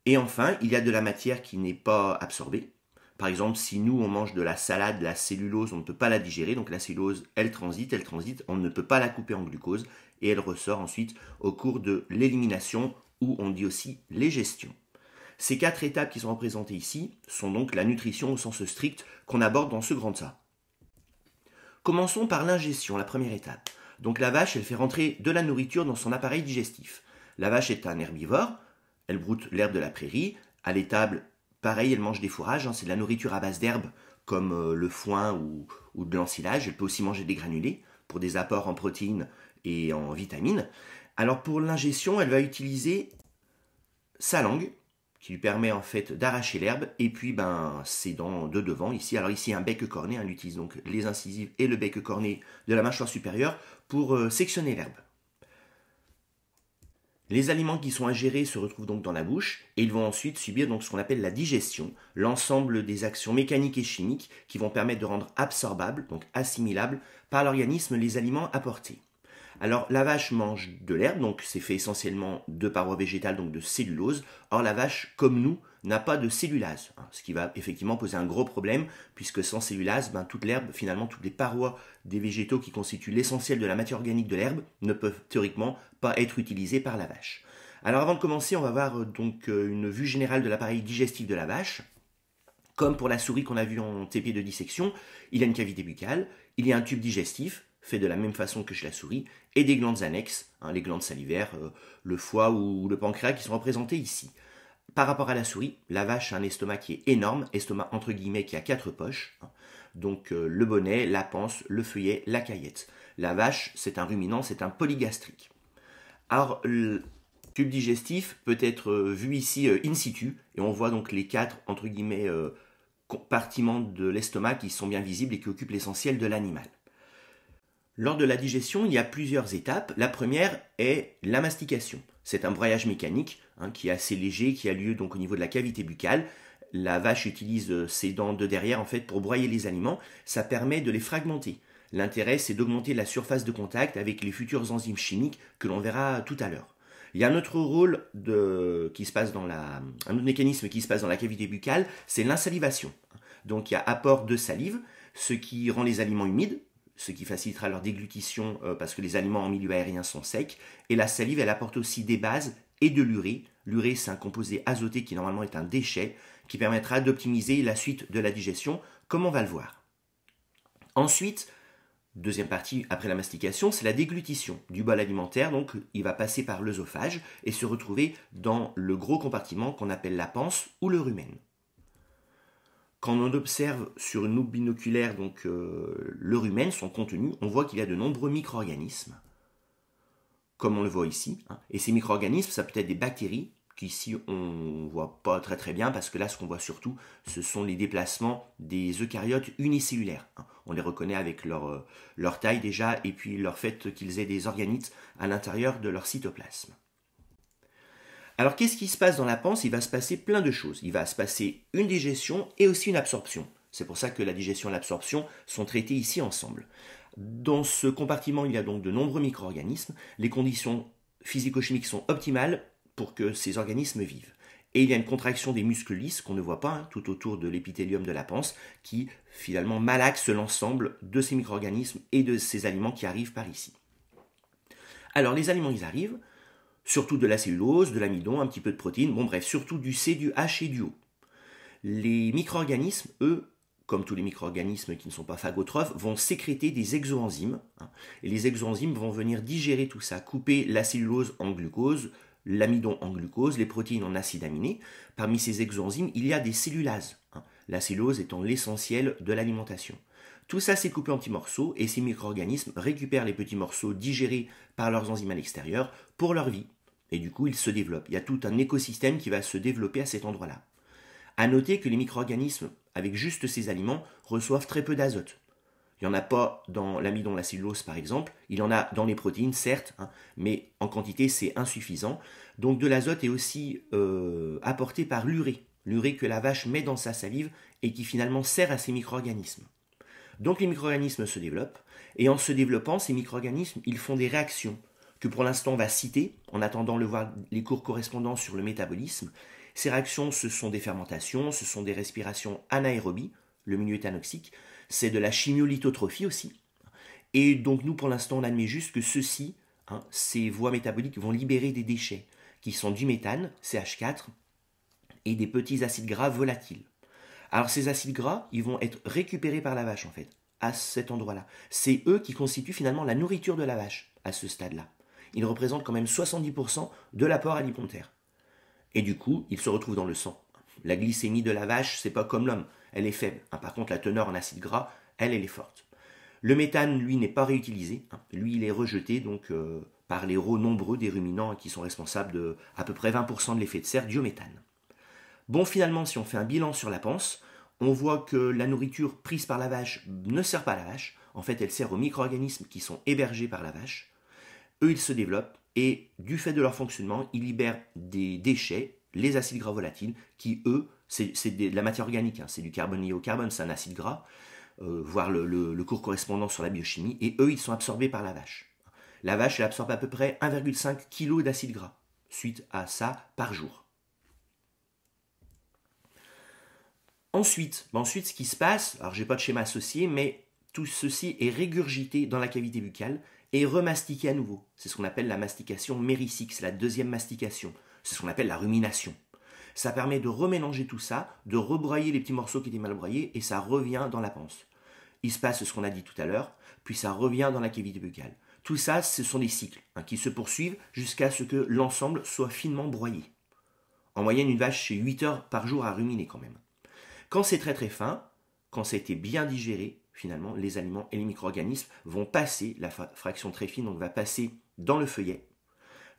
Et enfin, il y a de la matière qui n'est pas absorbée, par exemple, si nous, on mange de la salade, la cellulose, on ne peut pas la digérer, donc la cellulose, elle transite, elle transite, on ne peut pas la couper en glucose, et elle ressort ensuite au cours de l'élimination, ou on dit aussi l'égestion. Ces quatre étapes qui sont représentées ici sont donc la nutrition au sens strict qu'on aborde dans ce grand tas. Commençons par l'ingestion, la première étape. Donc la vache, elle fait rentrer de la nourriture dans son appareil digestif. La vache est un herbivore, elle broute l'herbe de la prairie, à l'étable, Pareil, elle mange des fourrages, hein, c'est de la nourriture à base d'herbes comme euh, le foin ou, de l'ensilage. Elle peut aussi manger des granulés pour des apports en protéines et en vitamines. Alors pour l'ingestion, elle va utiliser sa langue qui lui permet en fait d'arracher l'herbe et puis ben ses dents de devant ici. Alors ici un bec corné, hein, elle utilise donc les incisives et le bec corné de la mâchoire supérieure pour euh, sectionner l'herbe. Les aliments qui sont ingérés se retrouvent donc dans la bouche et ils vont ensuite subir donc ce qu'on appelle la digestion, l'ensemble des actions mécaniques et chimiques qui vont permettre de rendre absorbables, donc assimilables, par l'organisme les aliments apportés. Alors la vache mange de l'herbe, donc c'est fait essentiellement de parois végétales, donc de cellulose. Or la vache, comme nous, n'a pas de cellulase, hein, ce qui va effectivement poser un gros problème, puisque sans cellulase, ben, toute l'herbe, finalement, toutes les parois des végétaux qui constituent l'essentiel de la matière organique de l'herbe ne peuvent théoriquement pas être utilisées par la vache. Alors avant de commencer, on va voir euh, donc euh, une vue générale de l'appareil digestif de la vache. Comme pour la souris qu'on a vue en TP de dissection, il y a une cavité buccale, il y a un tube digestif, fait de la même façon que chez la souris, et des glandes annexes, hein, les glandes salivaires, euh, le foie ou le pancréas qui sont représentés ici. Par rapport à la souris, la vache a un estomac qui est énorme, estomac entre guillemets qui a quatre poches, hein. donc euh, le bonnet, la panse, le feuillet, la caillette. La vache, c'est un ruminant, c'est un polygastrique. Alors, le tube digestif peut être euh, vu ici euh, in situ, et on voit donc les quatre, entre guillemets, compartiments de l'estomac qui sont bien visibles et qui occupent l'essentiel de l'animal. Lors de la digestion, il y a plusieurs étapes. La première est la mastication. C'est un broyage mécanique Hein, qui est assez léger, qui a lieu donc au niveau de la cavité buccale. La vache utilise euh, ses dents de derrière en fait pour broyer les aliments. Ça permet de les fragmenter. L'intérêt, c'est d'augmenter la surface de contact avec les futures enzymes chimiques que l'on verra tout à l'heure. Il y a un autre rôle qui se passe dans la, un autre mécanisme qui se passe dans la cavité buccale, c'est l'insalivation. Donc il y a apport de salive, ce qui rend les aliments humides, ce qui facilitera leur déglutition euh, parce que les aliments en milieu aérien sont secs, et la salive elle apporte aussi des bases et de l'urée. L'urée, c'est un composé azoté qui normalement est un déchet qui permettra d'optimiser la suite de la digestion, comme on va le voir. Ensuite, deuxième partie après la mastication, c'est la déglutition du bol alimentaire. Donc, il va passer par l'œsophage et se retrouver dans le gros compartiment qu'on appelle la panse ou le rumen. Quand on observe sur une loupe binoculaire donc, euh, le rumen, son contenu, on voit qu'il y a de nombreux micro-organismes comme on le voit ici. Hein. Et ces micro-organismes, ça peut être des bactéries, qu'ici on voit pas très très bien, parce que là, ce qu'on voit surtout, ce sont les déplacements des eucaryotes unicellulaires. Hein. On les reconnaît avec euh, leur, taille déjà, et puis leur fait qu'ils aient des organites à l'intérieur de leur cytoplasme. Alors qu'est-ce qui se passe dans la panse Il va se passer plein de choses. Il va se passer une digestion et aussi une absorption. C'est pour ça que la digestion et l'absorption sont traitées ici ensemble. Dans ce compartiment, il y a donc de nombreux micro-organismes. Les conditions physico-chimiques sont optimales pour que ces organismes vivent. Et il y a une contraction des muscles lisses qu'on ne voit pas hein, tout autour de l'épithélium de la panse qui finalement malaxe l'ensemble de ces micro-organismes et de ces aliments qui arrivent par ici. Alors les aliments, ils arrivent, surtout de la cellulose, de l'amidon, un petit peu de protéines, bon bref, surtout du C, du H et du O. Les micro-organismes, eux, comme tous les micro-organismes qui ne sont pas phagotrophes, vont sécréter des exoenzymes. Hein. et les exoenzymes vont venir digérer tout ça, couper la cellulose en glucose, l'amidon en glucose, les protéines en acides aminés. Parmi ces exoenzymes, il y a des cellulases, hein. la cellulose étant l'essentiel de l'alimentation. Tout ça s'est coupé en petits morceaux et ces micro-organismes récupèrent les petits morceaux digérés par leurs enzymes à l'extérieur pour leur vie. Et du coup, ils se développent. Il y a tout un écosystème qui va se développer à cet endroit-là. À noter que les micro-organismes, avec juste ces aliments, reçoivent très peu d'azote. Il n'y en a pas dans l'amidon, la cellulose par exemple, il y en a dans les protéines certes, hein, mais en quantité c'est insuffisant. Donc de l'azote est aussi euh, apporté par l'urée, l'urée que la vache met dans sa salive et qui finalement sert à ces micro-organismes. Donc les micro-organismes se développent, et en se développant, ces micro-organismes, ils font des réactions que pour l'instant on va citer en attendant le voir, les cours correspondants sur le métabolisme, ces réactions, ce sont des fermentations, ce sont des respirations anaérobies, le milieu est anoxique, c'est de la chimiolithotrophie aussi. Et donc nous, pour l'instant, on admet juste que ceux-ci, hein, ces voies métaboliques, vont libérer des déchets, qui sont du méthane, CH4, et des petits acides gras volatiles. Alors ces acides gras, ils vont être récupérés par la vache, en fait, à cet endroit-là. C'est eux qui constituent finalement la nourriture de la vache, à ce stade-là. Ils représentent quand même 70% de l'apport alimentaire. Et du coup, il se retrouve dans le sang. La glycémie de la vache, c'est pas comme l'homme, elle est faible. Hein. Par contre, la teneur en acide gras, elle, elle est forte. Le méthane, lui, n'est pas réutilisé. Hein. Lui, il est rejeté donc euh, par les rots nombreux des ruminants qui sont responsables de à peu près 20% de l'effet de serre du méthane. Bon, finalement, si on fait un bilan sur la panse, on voit que la nourriture prise par la vache ne sert pas à la vache. En fait, elle sert aux micro-organismes qui sont hébergés par la vache. Eux, ils se développent, et du fait de leur fonctionnement, ils libèrent des déchets, les acides gras volatiles, qui eux, c'est de la matière organique, hein. c'est du carbone lié au carbone, c'est un acide gras, euh, voire voir le, cours correspondant sur la biochimie, et eux, ils sont absorbés par la vache. La vache, elle absorbe à peu près 1,5 kg d'acide gras suite à ça par jour. Ensuite, ben ensuite ce qui se passe, alors j'ai pas de schéma associé, mais tout ceci est régurgité dans la cavité buccale et remastiquer à nouveau. C'est ce qu'on appelle la mastication c'est la deuxième mastication. C'est ce qu'on appelle la rumination. Ça permet de remélanger tout ça, de rebroyer les petits morceaux qui étaient mal broyés, et ça revient dans la panse. Il se passe ce qu'on a dit tout à l'heure, puis ça revient dans la cavité buccale. Tout ça, ce sont des cycles hein, qui se poursuivent jusqu'à ce que l'ensemble soit finement broyé. En moyenne, une vache, c'est 8 heures par jour à ruminer quand même. Quand c'est très très fin, quand ça été bien digéré, finalement, les aliments et les micro-organismes vont passer, la fraction très fine donc, va passer dans le feuillet.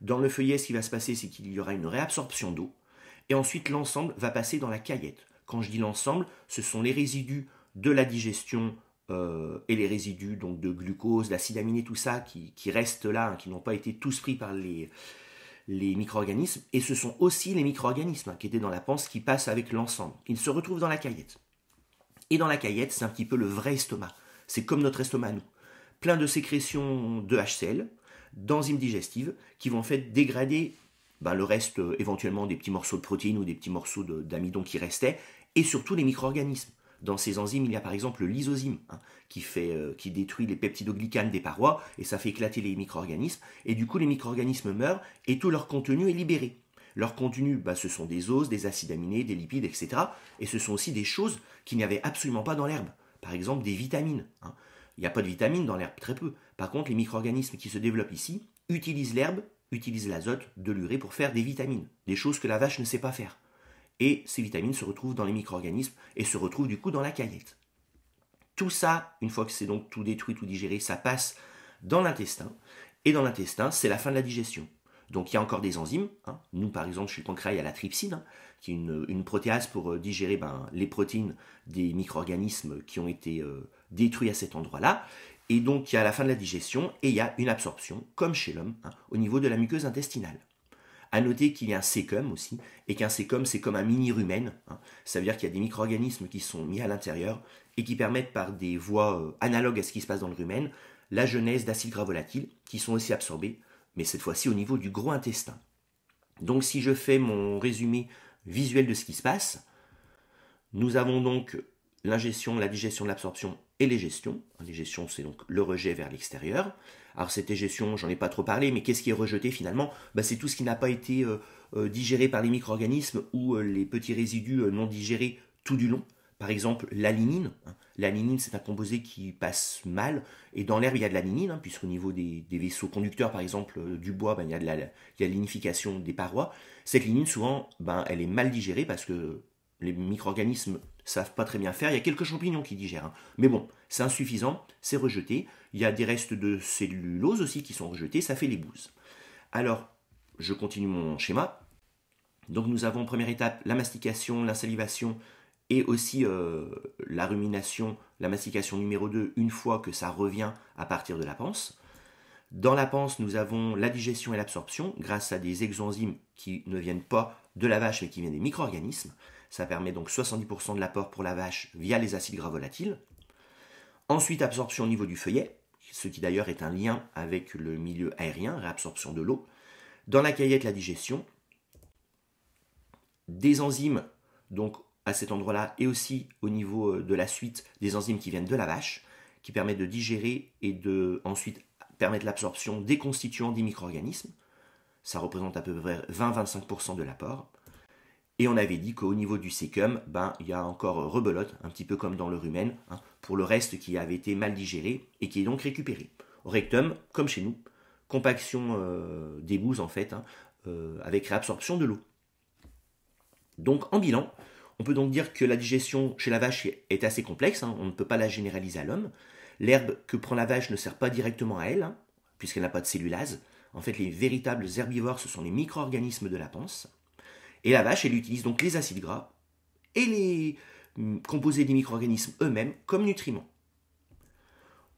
Dans le feuillet, ce qui va se passer, c'est qu'il y aura une réabsorption d'eau, et ensuite l'ensemble va passer dans la caillette. Quand je dis l'ensemble, ce sont les résidus de la digestion euh, et les résidus donc, de glucose, d'acide aminé, tout ça, qui, restent là, hein, qui n'ont pas été tous pris par les, micro-organismes, et ce sont aussi les micro-organismes hein, qui étaient dans la panse qui passent avec l'ensemble. Ils se retrouvent dans la caillette. Et dans la caillette, c'est un petit peu le vrai estomac. C'est comme notre estomac, à nous. Plein de sécrétions de HCl, d'enzymes digestives, qui vont en fait dégrader bah, le reste, euh, éventuellement des petits morceaux de protéines ou des petits morceaux d'amidon qui restaient, et surtout les micro-organismes. Dans ces enzymes, il y a par exemple le hein, qui, fait, euh, qui détruit les peptidoglycanes des parois, et ça fait éclater les micro-organismes, et du coup les micro-organismes meurent, et tout leur contenu est libéré. Leur contenu, bah, ce sont des os, des acides aminés, des lipides, etc. Et ce sont aussi des choses qu'il n'y avait absolument pas dans l'herbe. Par exemple, des vitamines. Hein. Il n'y a pas de vitamines dans l'herbe, très peu. Par contre, les micro-organismes qui se développent ici utilisent l'herbe, utilisent l'azote, de l'urée pour faire des vitamines, des choses que la vache ne sait pas faire. Et ces vitamines se retrouvent dans les micro-organismes et se retrouvent du coup dans la caillette. Tout ça, une fois que c'est donc tout détruit, tout digéré, ça passe dans l'intestin. Et dans l'intestin, c'est la fin de la digestion. Donc il y a encore des enzymes. Hein. Nous, par exemple, chez le pancréas, il y a la trypsine, hein, qui est une, protéase pour euh, digérer ben, les protéines des micro-organismes qui ont été euh, détruits à cet endroit-là. Et donc il y a la fin de la digestion et il y a une absorption, comme chez l'homme, hein, au niveau de la muqueuse intestinale. À noter qu'il y a un sécum aussi, et qu'un sécum c'est comme un mini rumen. Ça veut dire qu'il y a des micro-organismes qui sont mis à l'intérieur et qui permettent par des voies euh, analogues à ce qui se passe dans le rumen la genèse d'acides gras volatiles qui sont aussi absorbés mais cette fois-ci au niveau du gros intestin. Donc si je fais mon résumé visuel de ce qui se passe, nous avons donc l'ingestion, la digestion, l'absorption et l'égestion. L'égestion, c'est donc le rejet vers l'extérieur. Alors cette égestion, j'en ai pas trop parlé, mais qu'est-ce qui est rejeté finalement ben, C'est tout ce qui n'a pas été euh, euh, digéré par les micro-organismes ou euh, les petits résidus non digérés tout du long. Par exemple, l'alinine. Hein. L'alinine, c'est un composé qui passe mal. Et dans l'herbe, il y a de l'aninine, hein, puisqu'au niveau des, vaisseaux conducteurs, par exemple, euh, du bois, ben, il, y a de il l'inification des parois. Cette linine, souvent, ben, elle est mal digérée parce que les micro-organismes savent pas très bien faire. Il y a quelques champignons qui digèrent. Hein. Mais bon, c'est insuffisant, c'est rejeté. Il y a des restes de cellulose aussi qui sont rejetés, ça fait les bouses. Alors, je continue mon schéma. Donc nous avons première étape la mastication, la salivation, et aussi euh, la rumination, la mastication numéro 2, une fois que ça revient à partir de la panse. Dans la panse, nous avons la digestion et l'absorption grâce à des exoenzymes qui ne viennent pas de la vache mais qui viennent des micro-organismes. Ça permet donc 70% de l'apport pour la vache via les acides gras volatiles. Ensuite, absorption au niveau du feuillet, ce qui d'ailleurs est un lien avec le milieu aérien, réabsorption de l'eau. Dans la caillette, la digestion. Des enzymes, donc à cet endroit-là et aussi au niveau euh, de la suite des enzymes qui viennent de la vache, qui permettent de digérer et de ensuite permettre l'absorption des constituants des micro-organismes. Ça représente à peu près 20-25% de l'apport. Et on avait dit qu'au niveau du sécum, ben, il y a encore euh, rebelote, un petit peu comme dans le rumen, hein, pour le reste qui avait été mal digéré et qui est donc récupéré. Au rectum, comme chez nous, compaction euh, des bouses en fait, hein, avec réabsorption de l'eau. Donc en bilan, on peut donc dire que la digestion chez la vache est assez complexe, hein. on ne peut pas la généraliser à l'homme. L'herbe que prend la vache ne sert pas directement à elle, hein, puisqu'elle n'a pas de cellulase. En fait, les véritables herbivores, ce sont les micro-organismes de la panse. Et la vache, elle utilise donc les acides gras et les hum, composés des micro-organismes eux-mêmes comme nutriments.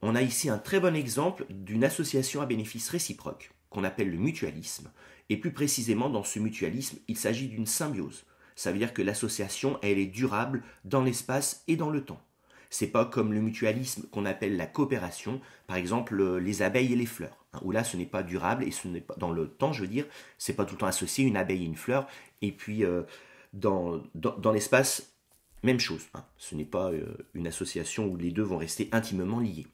On a ici un très bon exemple d'une association à bénéfice réciproque, qu'on appelle le mutualisme, et plus précisément dans ce mutualisme, il s'agit d'une symbiose. Ça veut dire que l'association, elle est durable dans l'espace et dans le temps. C'est pas comme le mutualisme qu'on appelle la coopération, par exemple euh, les abeilles et les fleurs, hein, où là ce n'est pas durable et ce n'est pas dans le temps, je veux dire, c'est pas tout le temps associé une abeille et une fleur, et puis euh, dans, l'espace, même chose. Hein. ce n'est pas euh, une association où les deux vont rester intimement liés.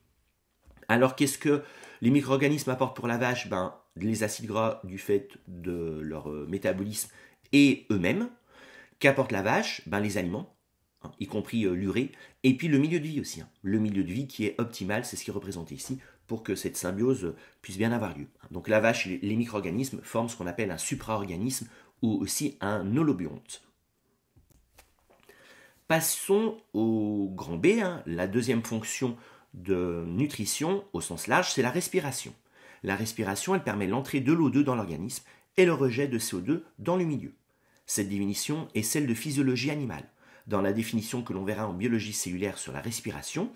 Alors qu'est-ce que les micro-organismes apportent pour la vache ben, Les acides gras du fait de leur métabolisme et eux-mêmes, Qu'apporte la vache ben, Les aliments, hein, y compris euh, l'urée, et puis le milieu de vie aussi. Hein. Le milieu de vie qui est optimal, c'est ce qui est représenté ici, pour que cette symbiose euh, puisse bien avoir lieu. Hein. Donc la vache, et les micro-organismes forment ce qu'on appelle un supraorganisme ou aussi un holobionte. Passons au grand B, la deuxième fonction de nutrition au sens large, c'est la respiration. La respiration, elle permet l'entrée de l'O2 dans l'organisme et le rejet de CO2 dans le milieu. Cette définition est celle de physiologie animale, dans la définition que l'on verra en biologie cellulaire sur la respiration,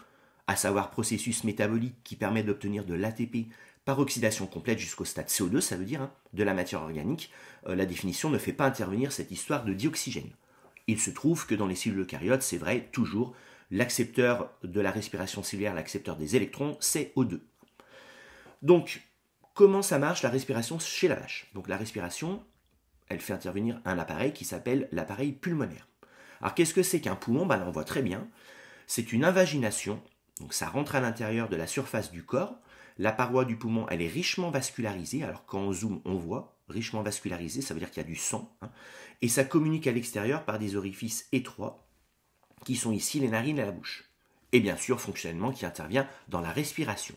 à savoir processus métabolique qui permet d'obtenir de l'ATP par oxydation complète jusqu'au stade CO2, ça veut dire hein, de la matière organique, euh, la définition ne fait pas intervenir cette histoire de dioxygène. Il se trouve que dans les cellules eucaryotes, c'est vrai, toujours, l'accepteur de la respiration cellulaire, l'accepteur des électrons, c'est O2. Donc, comment ça marche la respiration chez la vache Donc la respiration, elle fait intervenir un appareil qui s'appelle l'appareil pulmonaire. Alors qu'est-ce que c'est qu'un poumon ben, là, On voit très bien. C'est une invagination, donc ça rentre à l'intérieur de la surface du corps. La paroi du poumon, elle est richement vascularisée. Alors quand on zoome, on voit richement vascularisée, ça veut dire qu'il y a du sang. Hein. et ça communique à l'extérieur par des orifices étroits qui sont ici les narines et la bouche. Et bien sûr, fonctionnement qui intervient dans la respiration.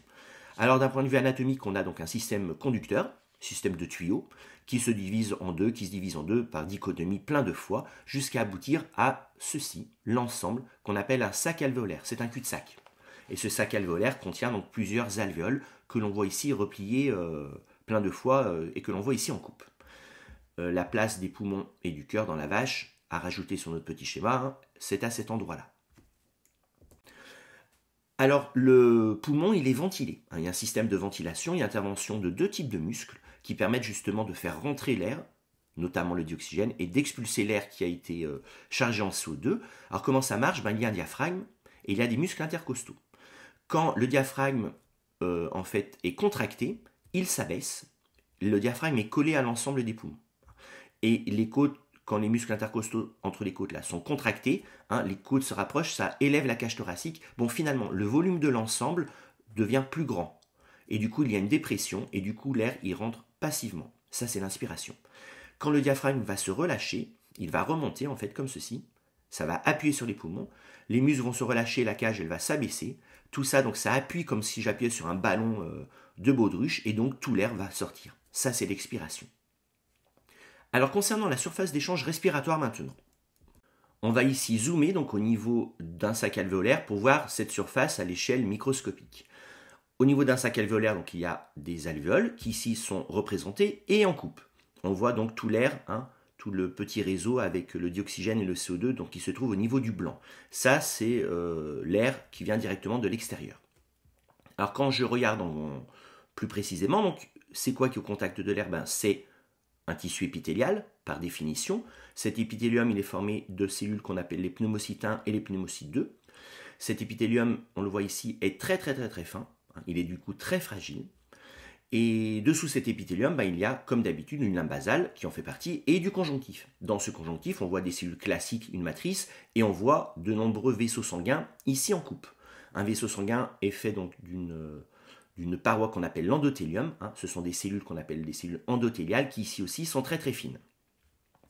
Alors d'un point de vue anatomique, on a donc un système conducteur système de tuyaux, qui se divise en deux, qui se divise en deux par dichotomie plein de fois, jusqu'à aboutir à ceci, l'ensemble qu'on appelle un sac alvéolaire. C'est un cul-de-sac. Et ce sac alvéolaire contient donc plusieurs alvéoles que l'on voit ici repliées euh, plein de fois euh, et que l'on voit ici en coupe. Euh, la place des poumons et du cœur dans la vache, à rajouter sur notre petit schéma, hein, c'est à cet endroit-là. Alors le poumon, il est ventilé. Hein. Il y a un système de ventilation, il y a intervention de deux types de muscles, qui permettent justement de faire rentrer l'air, notamment le dioxygène, et d'expulser l'air qui a été euh, chargé en CO2. Alors comment ça marche ben, Il y a un diaphragme et il y a des muscles intercostaux. Quand le diaphragme euh, en fait est contracté, il s'abaisse, le diaphragme est collé à l'ensemble des poumons. Et les côtes, quand les muscles intercostaux entre les côtes là sont contractés, hein, les côtes se rapprochent, ça élève la cage thoracique. Bon, finalement, le volume de l'ensemble devient plus grand. Et du coup, il y a une dépression, et du coup, l'air y rentre passivement. Ça, c'est l'inspiration. Quand le diaphragme va se relâcher, il va remonter en fait comme ceci. Ça va appuyer sur les poumons. Les muscles vont se relâcher, la cage, elle va s'abaisser. Tout ça, donc ça appuie comme si j'appuyais sur un ballon euh, de baudruche et donc tout l'air va sortir. Ça, c'est l'expiration. Alors concernant la surface d'échange respiratoire maintenant. On va ici zoomer donc au niveau d'un sac alvéolaire pour voir cette surface à l'échelle microscopique. Au niveau d'un sac alvéolaire, donc, il y a des alvéoles qui ici sont représentées et en coupe. On voit donc tout l'air, hein, tout le petit réseau avec le dioxygène et le CO2 donc, qui se trouve au niveau du blanc. Ça, c'est euh, l'air qui vient directement de l'extérieur. Alors quand je regarde plus précisément, donc, c'est quoi qui est au contact de l'air ben, C'est un tissu épithélial, par définition. Cet épithélium, il est formé de cellules qu'on appelle les pneumocytes 1 et les pneumocytes 2. Cet épithélium, on le voit ici, est très très très très fin. Hein. Il est du coup très fragile. Et dessous cet épithélium, bah, il y a, comme d'habitude, une lame basale qui en fait partie et du conjonctif. Dans ce conjonctif, on voit des cellules classiques, une matrice, et on voit de nombreux vaisseaux sanguins ici en coupe. Un vaisseau sanguin est fait donc d'une euh, paroi qu'on appelle l'endothélium. Hein. ce sont des cellules qu'on appelle des cellules endothéliales qui ici aussi sont très très fines.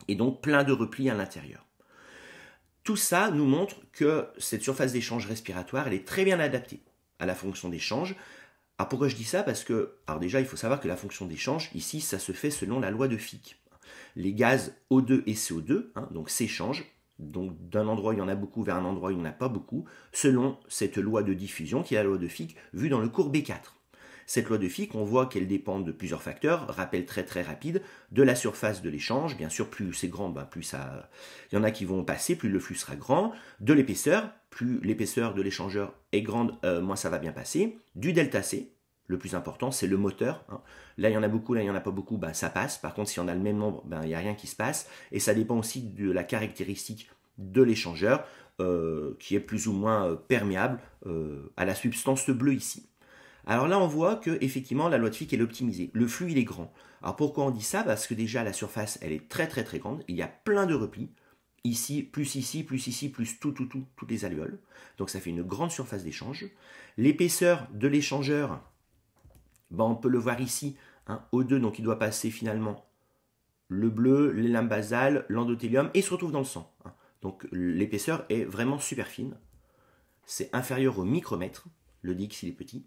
Et donc plein de replis à l'intérieur. Tout ça nous montre que cette surface d'échange respiratoire, elle est très bien adaptée à la fonction d'échange. Alors ah, pourquoi je dis ça Parce que, alors déjà, il faut savoir que la fonction d'échange, ici, ça se fait selon la loi de Fick. Les gaz O2 et CO2, hein, donc s'échangent, donc d'un endroit il y en a beaucoup vers un endroit il n'y en a pas beaucoup, selon cette loi de diffusion qui est la loi de Fick, vue dans le cours B4. Cette loi de Fick, on voit qu'elle dépend de plusieurs facteurs. Rappel très très rapide, de la surface de l'échange. Bien sûr, plus c'est grand, ben, plus ça... Il y en a qui vont passer, plus le flux sera grand. De l'épaisseur, plus l'épaisseur de l'échangeur est grande, euh, moins ça va bien passer. Du delta C, le plus important, c'est le moteur. Hein. Là, il y en a beaucoup, là, il n'y en a pas beaucoup, ben, ça passe. Par contre, si en a le même nombre, ben, il n'y a rien qui se passe. Et ça dépend aussi de la caractéristique de l'échangeur, euh, qui est plus ou moins euh, perméable à la substance bleue ici. Alors là, on voit que effectivement la loi de Fick est optimisée. Le flux il est grand. Alors pourquoi on dit ça Parce que déjà la surface elle est très très très grande. Il y a plein de replis. Ici, plus ici, plus ici, plus tout, tout, tout, toutes les alvéoles. Donc ça fait une grande surface d'échange. L'épaisseur de l'échangeur, ben, on peut le voir ici, un hein, O2, donc il doit passer finalement le bleu, les lames basales, l'endothélium, et se retrouve dans le sang. Hein. Donc l'épaisseur est vraiment super fine. C'est inférieur au micromètre, le dix, il est petit.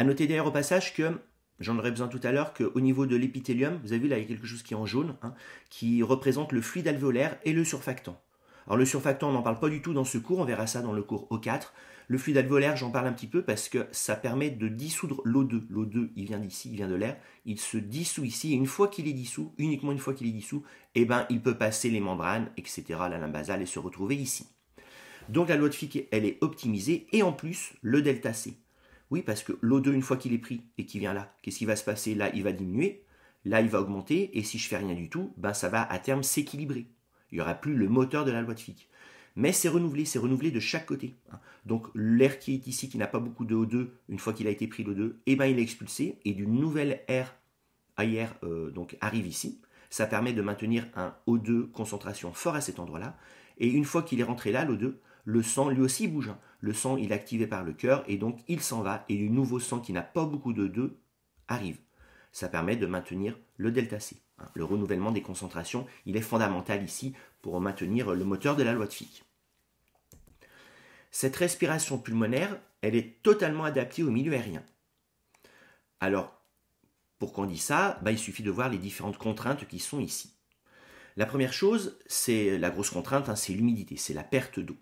À noter d'ailleurs au passage que J'en aurais besoin tout à l'heure qu'au niveau de l'épithélium, vous avez vu là, il y a quelque chose qui est en jaune, hein, qui représente le fluide alvéolaire et le surfactant. Alors le surfactant, on n'en parle pas du tout dans ce cours, on verra ça dans le cours O4. Le fluide alvéolaire, j'en parle un petit peu parce que ça permet de dissoudre l'O2. L'O2, il vient d'ici, il vient de l'air, il se dissout ici, et une fois qu'il est dissous, uniquement une fois qu'il est dissous, eh ben, il peut passer les membranes, etc., la lame basale, et se retrouver ici. Donc la loi de Fick, elle est optimisée, et en plus, le delta C. Oui, parce que l'O2, une fois qu'il est pris et qu'il vient là, qu'est-ce qui va se passer Là, il va diminuer, là, il va augmenter, et si je fais rien du tout, ben, ça va à terme s'équilibrer. Il n'y aura plus le moteur de la loi de Fick. Mais c'est renouvelé, c'est renouvelé de chaque côté. Hein. Donc l'air qui est ici, qui n'a pas beaucoup de O2, une fois qu'il a été pris l'O2, eh ben, il est expulsé, et d'une nouvelle air ailleurs donc, arrive ici. Ça permet de maintenir un O2 concentration fort à cet endroit-là. Et une fois qu'il est rentré là, l'O2, le sang lui aussi bouge. Hein. Le sang, il est activé par le cœur et donc il s'en va et du nouveau sang qui n'a pas beaucoup de deux arrive. Ça permet de maintenir le delta C. Hein. Le renouvellement des concentrations, il est fondamental ici pour maintenir le moteur de la loi de Fick. Cette respiration pulmonaire, elle est totalement adaptée au milieu aérien. Alors, pour qu'on dise ça, bah, il suffit de voir les différentes contraintes qui sont ici. La première chose, c'est la grosse contrainte, hein, c'est l'humidité, c'est la perte d'eau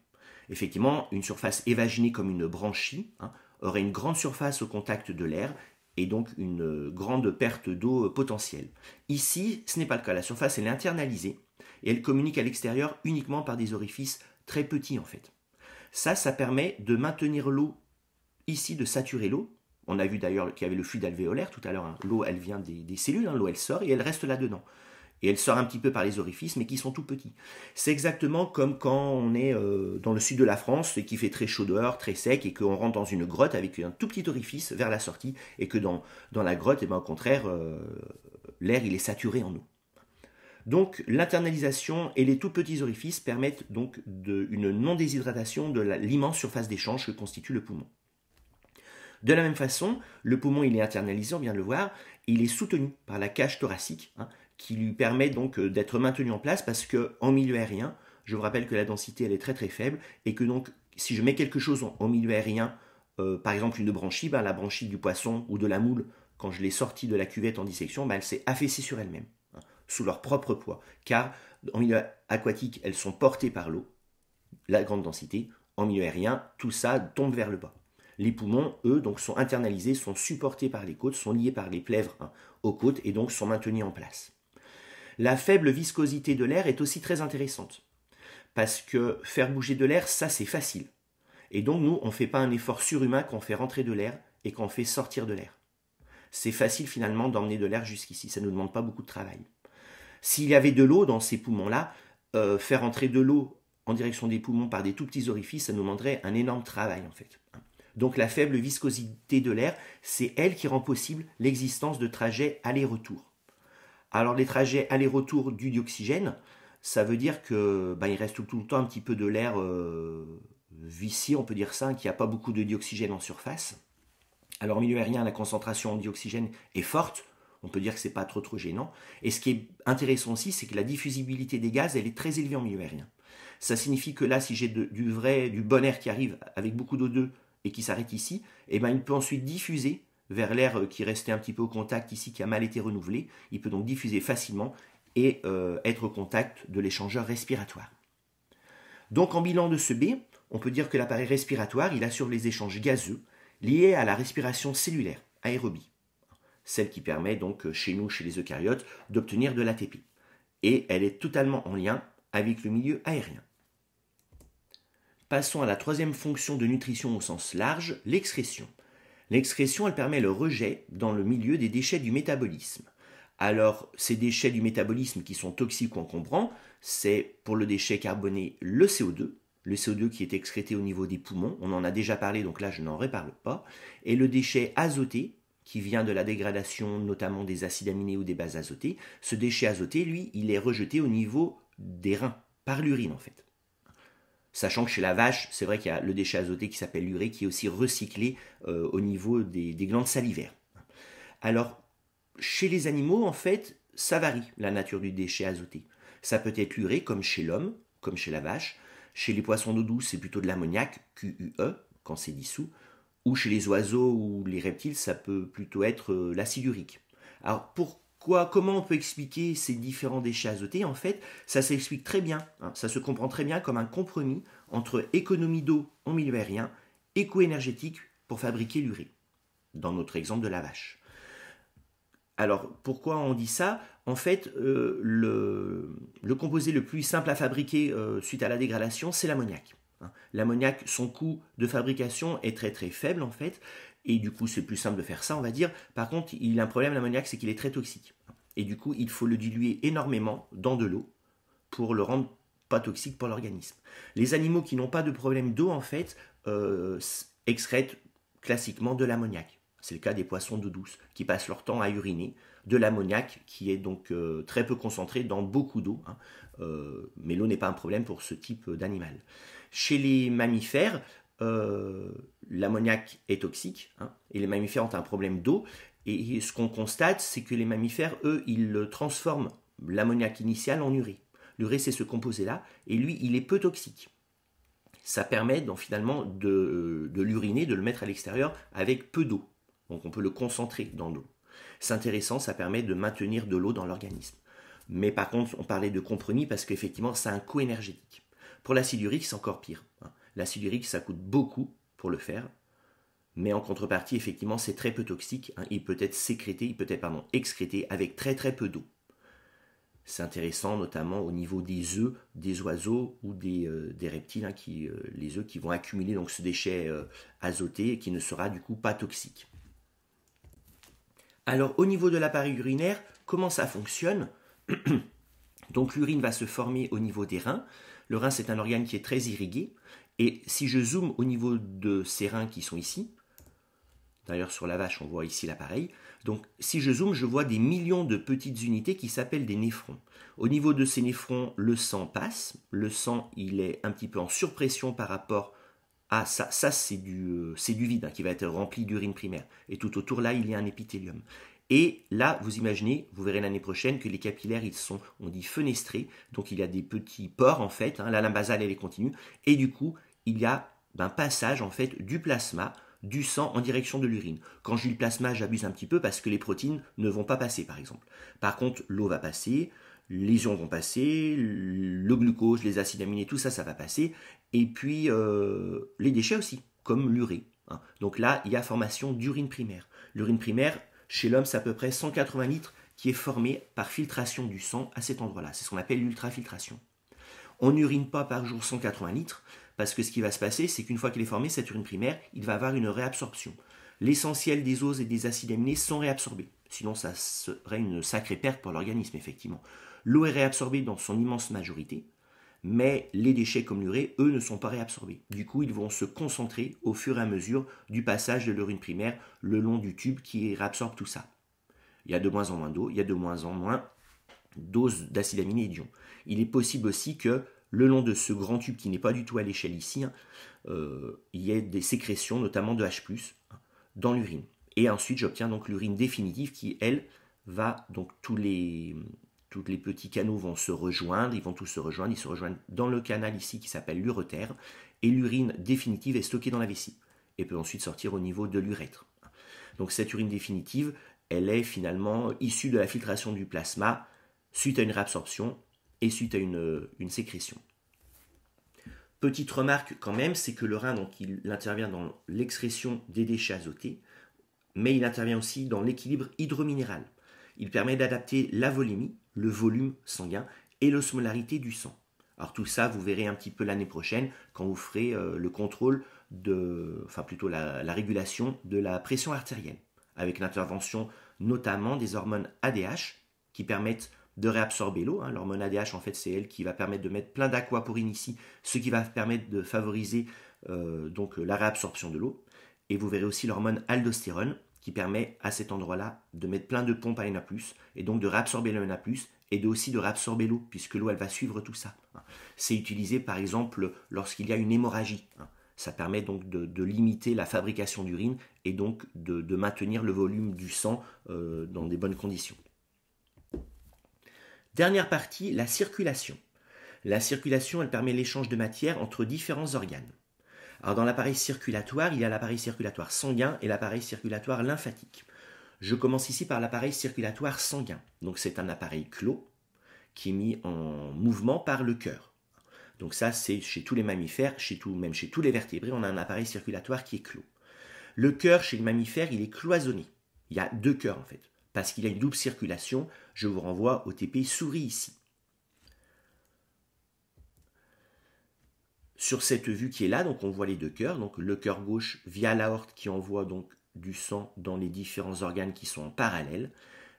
effectivement, une surface évaginée comme une branchie hein, aurait une grande surface au contact de l'air et donc une euh, grande perte d'eau euh, potentielle. Ici, ce n'est pas le cas. La surface, est internalisée et elle communique à l'extérieur uniquement par des orifices très petits en fait. Ça, ça permet de maintenir l'eau ici, de saturer l'eau. On a vu d'ailleurs qu'il y avait le fluide alvéolaire tout à l'heure. Hein. L'eau, elle vient des, cellules, hein. l'eau, elle sort et elle reste là-dedans et elle sort un petit peu par les orifices, mais qui sont tout petits. C'est exactement comme quand on est euh, dans le sud de la France et qu'il fait très chaud dehors, très sec, et qu'on rentre dans une grotte avec un tout petit orifice vers la sortie, et que dans, la grotte, et eh ben, au contraire, euh, l'air il est saturé en eau. Donc l'internalisation et les tout petits orifices permettent donc une non-déshydratation de l'immense surface d'échange que constitue le poumon. De la même façon, le poumon il est internalisé, on vient de le voir, il est soutenu par la cage thoracique, hein, qui lui permet donc euh, d'être maintenu en place parce que en milieu aérien, je vous rappelle que la densité elle est très très faible et que donc si je mets quelque chose en, milieu aérien, euh, par exemple une branchie, ben, la branchie du poisson ou de la moule, quand je l'ai sortie de la cuvette en dissection, ben, elle s'est affaissée sur elle-même, hein, sous leur propre poids, car en milieu aquatique, elles sont portées par l'eau, la grande densité, en milieu aérien, tout ça tombe vers le bas. Les poumons, eux, donc, sont internalisés, sont supportés par les côtes, sont liés par les plèvres hein, aux côtes et donc sont maintenus en place. La faible viscosité de l'air est aussi très intéressante. Parce que faire bouger de l'air, ça c'est facile. Et donc nous, on ne fait pas un effort surhumain qu'on fait rentrer de l'air et qu'on fait sortir de l'air. C'est facile finalement d'emmener de l'air jusqu'ici, ça ne nous demande pas beaucoup de travail. S'il y avait de l'eau dans ces poumons-là, euh, faire entrer de l'eau en direction des poumons par des tout petits orifices, ça nous demanderait un énorme travail en fait. Donc la faible viscosité de l'air, c'est elle qui rend possible l'existence de trajets aller-retour. Alors les trajets aller-retour du dioxygène, ça veut dire que ben, il reste tout, le temps un petit peu de l'air euh, vicié, on peut dire ça, qu'il n'y a pas beaucoup de dioxygène en surface. Alors au milieu aérien, la concentration en dioxygène est forte, on peut dire que ce n'est pas trop trop gênant. Et ce qui est intéressant aussi, c'est que la diffusibilité des gaz, elle est très élevée en milieu aérien. Ça signifie que là, si j'ai du vrai, du bon air qui arrive avec beaucoup d'eau 2 et qui s'arrête ici, eh ben, il peut ensuite diffuser vers l'air euh, qui restait un petit peu au contact ici, qui a mal été renouvelé. Il peut donc diffuser facilement et euh, être au contact de l'échangeur respiratoire. Donc en bilan de ce B, on peut dire que l'appareil respiratoire, il assure les échanges gazeux liés à la respiration cellulaire, aérobie, celle qui permet donc euh, chez nous, chez les eucaryotes, d'obtenir de l'ATP. Et elle est totalement en lien avec le milieu aérien. Passons à la troisième fonction de nutrition au sens large, l'excrétion. L'excrétion, elle permet le rejet dans le milieu des déchets du métabolisme. Alors, ces déchets du métabolisme qui sont toxiques ou encombrants, c'est pour le déchet carboné le CO2, le CO2 qui est excrété au niveau des poumons, on en a déjà parlé donc là je n'en reparle pas, et le déchet azoté qui vient de la dégradation notamment des acides aminés ou des bases azotées, ce déchet azoté, lui, il est rejeté au niveau des reins, par l'urine en fait. Sachant que chez la vache, c'est vrai qu'il y a le déchet azoté qui s'appelle l'urée qui est aussi recyclé euh, au niveau des, glandes salivaires. Alors, chez les animaux, en fait, ça varie la nature du déchet azoté. Ça peut être l'urée comme chez l'homme, comme chez la vache. Chez les poissons d'eau douce, c'est plutôt de l'ammoniac, QUE, quand c'est dissous. Ou chez les oiseaux ou les reptiles, ça peut plutôt être euh, l'acide urique. Alors, pourquoi comment on peut expliquer ces différents déchets azotés En fait, ça s'explique très bien, hein. ça se comprend très bien comme un compromis entre économie d'eau en milieu aérien et coût énergétique pour fabriquer l'urée, dans notre exemple de la vache. Alors pourquoi on dit ça En fait, euh, le, composé le plus simple à fabriquer euh, suite à la dégradation, c'est l'ammoniac. Hein. L'ammoniac, son coût de fabrication est très très faible en fait, et du coup c'est plus simple de faire ça, on va dire. Par contre, il a un problème, l'ammoniac, c'est qu'il est très toxique. Et du coup, il faut le diluer énormément dans de l'eau pour le rendre pas toxique pour l'organisme. Les animaux qui n'ont pas de problème d'eau, en fait, euh, excrètent classiquement de l'ammoniac. C'est le cas des poissons d'eau douce, qui passent leur temps à uriner de l'ammoniac, qui est donc euh, très peu concentré dans beaucoup d'eau. Hein. Euh, mais l'eau n'est pas un problème pour ce type d'animal. Chez les mammifères, euh, l'ammoniac est toxique, hein, et les mammifères ont un problème d'eau. Et ce qu'on constate, c'est que les mammifères, eux, ils transforment l'ammoniac initial en urée. L'urée, c'est ce composé-là, et lui, il est peu toxique. Ça permet donc finalement euh, de, l'uriner, de le mettre à l'extérieur avec peu d'eau. Donc on peut le concentrer dans l'eau. C'est intéressant, ça permet de maintenir de l'eau dans l'organisme. Mais par contre, on parlait de compromis parce qu'effectivement, c'est un coût énergétique. Pour l'acide urique, c'est encore pire. Hein. La urique, ça coûte beaucoup pour le faire. Mais en contrepartie, effectivement, c'est très peu toxique. Hein. Il peut être sécrété, il peut être pardon, excrété avec très très peu d'eau. C'est intéressant notamment au niveau des œufs des oiseaux ou des, euh, reptiles, hein, euh, les œufs qui vont accumuler donc ce déchet euh, azoté qui ne sera du coup pas toxique. Alors au niveau de l'appareil urinaire, comment ça fonctionne [clears throat] Donc l'urine va se former au niveau des reins. Le rein c'est un organe qui est très irrigué et si je zoome au niveau de ces reins qui sont ici, d'ailleurs sur la vache on voit ici l'appareil, donc si je zoome je vois des millions de petites unités qui s'appellent des néphrons. Au niveau de ces néphrons, le sang passe, le sang il est un petit peu en surpression par rapport à ça, ça c'est du, euh, vide hein, qui va être rempli d'urine primaire. Et tout autour là, il y a un épithélium. Et là, vous imaginez, vous verrez l'année prochaine que les capillaires, ils sont, on dit fenestrés, donc il y a des petits pores en fait, hein. la lame basale elle est continue, et du coup, il y a un passage en fait du plasma du sang en direction de l'urine. Quand je dis le plasma, j'abuse un petit peu parce que les protéines ne vont pas passer par exemple. Par contre, l'eau va passer, les ions vont passer, le glucose, les acides aminés, tout ça, ça va passer, et puis euh, les déchets aussi, comme l'urée. Hein. Donc là, il y a formation d'urine primaire. L'urine primaire, chez l'homme, c'est à peu près 180 litres qui est formé par filtration du sang à cet endroit-là. C'est ce qu'on appelle l'ultrafiltration. On n'urine pas par jour 180 litres, parce que ce qui va se passer, c'est qu'une fois qu'il est formée, cette urine primaire, il va avoir une réabsorption. L'essentiel des os et des acides aminés sont réabsorbés. Sinon, ça serait une sacrée perte pour l'organisme, effectivement. L'eau est réabsorbée dans son immense majorité, mais les déchets comme l'urée, eux, ne sont pas réabsorbés. Du coup, ils vont se concentrer au fur et à mesure du passage de l'urine primaire le long du tube qui réabsorbe tout ça. Il y a de moins en moins d'eau, il y a de moins en moins doses d'acides aminés et d'ions. Il est possible aussi que le long de ce grand tube qui n'est pas du tout à l'échelle ici, hein, euh, il y a des sécrétions, notamment de H, dans l'urine. Et ensuite, j'obtiens donc l'urine définitive qui, elle, va donc tous les, tous les petits canaux vont se rejoindre, ils vont tous se rejoindre, ils se rejoignent dans le canal ici qui s'appelle l'uretère, et l'urine définitive est stockée dans la vessie et peut ensuite sortir au niveau de l'urètre. Donc cette urine définitive, elle est finalement issue de la filtration du plasma suite à une réabsorption et suite à une, sécrétion. Petite remarque quand même, c'est que le rein, donc, il intervient dans l'excrétion des déchets azotés, mais il intervient aussi dans l'équilibre hydrominéral. Il permet d'adapter la volémie, le volume sanguin et l'osmolarité du sang. Alors tout ça, vous verrez un petit peu l'année prochaine quand vous ferez euh, le contrôle de, enfin plutôt la, la, régulation de la pression artérielle, avec l'intervention notamment des hormones ADH qui permettent de réabsorber l'eau. Hein. L'hormone ADH, en fait, c'est elle qui va permettre de mettre plein d'aquaporine ici, ce qui va permettre de favoriser euh, donc la réabsorption de l'eau. Et vous verrez aussi l'hormone aldostérone qui permet à cet endroit-là de mettre plein de pompes à Na+, et donc de réabsorber le Na+, et aussi de réabsorber l'eau, puisque l'eau, elle va suivre tout ça. Hein. C'est utilisé, par exemple, lorsqu'il y a une hémorragie. Hein. Ça permet donc de, limiter la fabrication d'urine et donc de, maintenir le volume du sang euh, dans des bonnes conditions. Dernière partie, la circulation. La circulation, elle permet l'échange de matière entre différents organes. Alors dans l'appareil circulatoire, il y a l'appareil circulatoire sanguin et l'appareil circulatoire lymphatique. Je commence ici par l'appareil circulatoire sanguin. Donc c'est un appareil clos qui est mis en mouvement par le cœur. Donc ça c'est chez tous les mammifères, chez même chez tous les vertébrés, on a un appareil circulatoire qui est clos. Le cœur chez le mammifère, il est cloisonné. Il y a deux cœurs en fait parce qu'il y a une double circulation, je vous renvoie au TP souris ici. Sur cette vue qui est là, donc on voit les deux cœurs, donc le cœur gauche via l'aorte qui envoie donc du sang dans les différents organes qui sont en parallèle.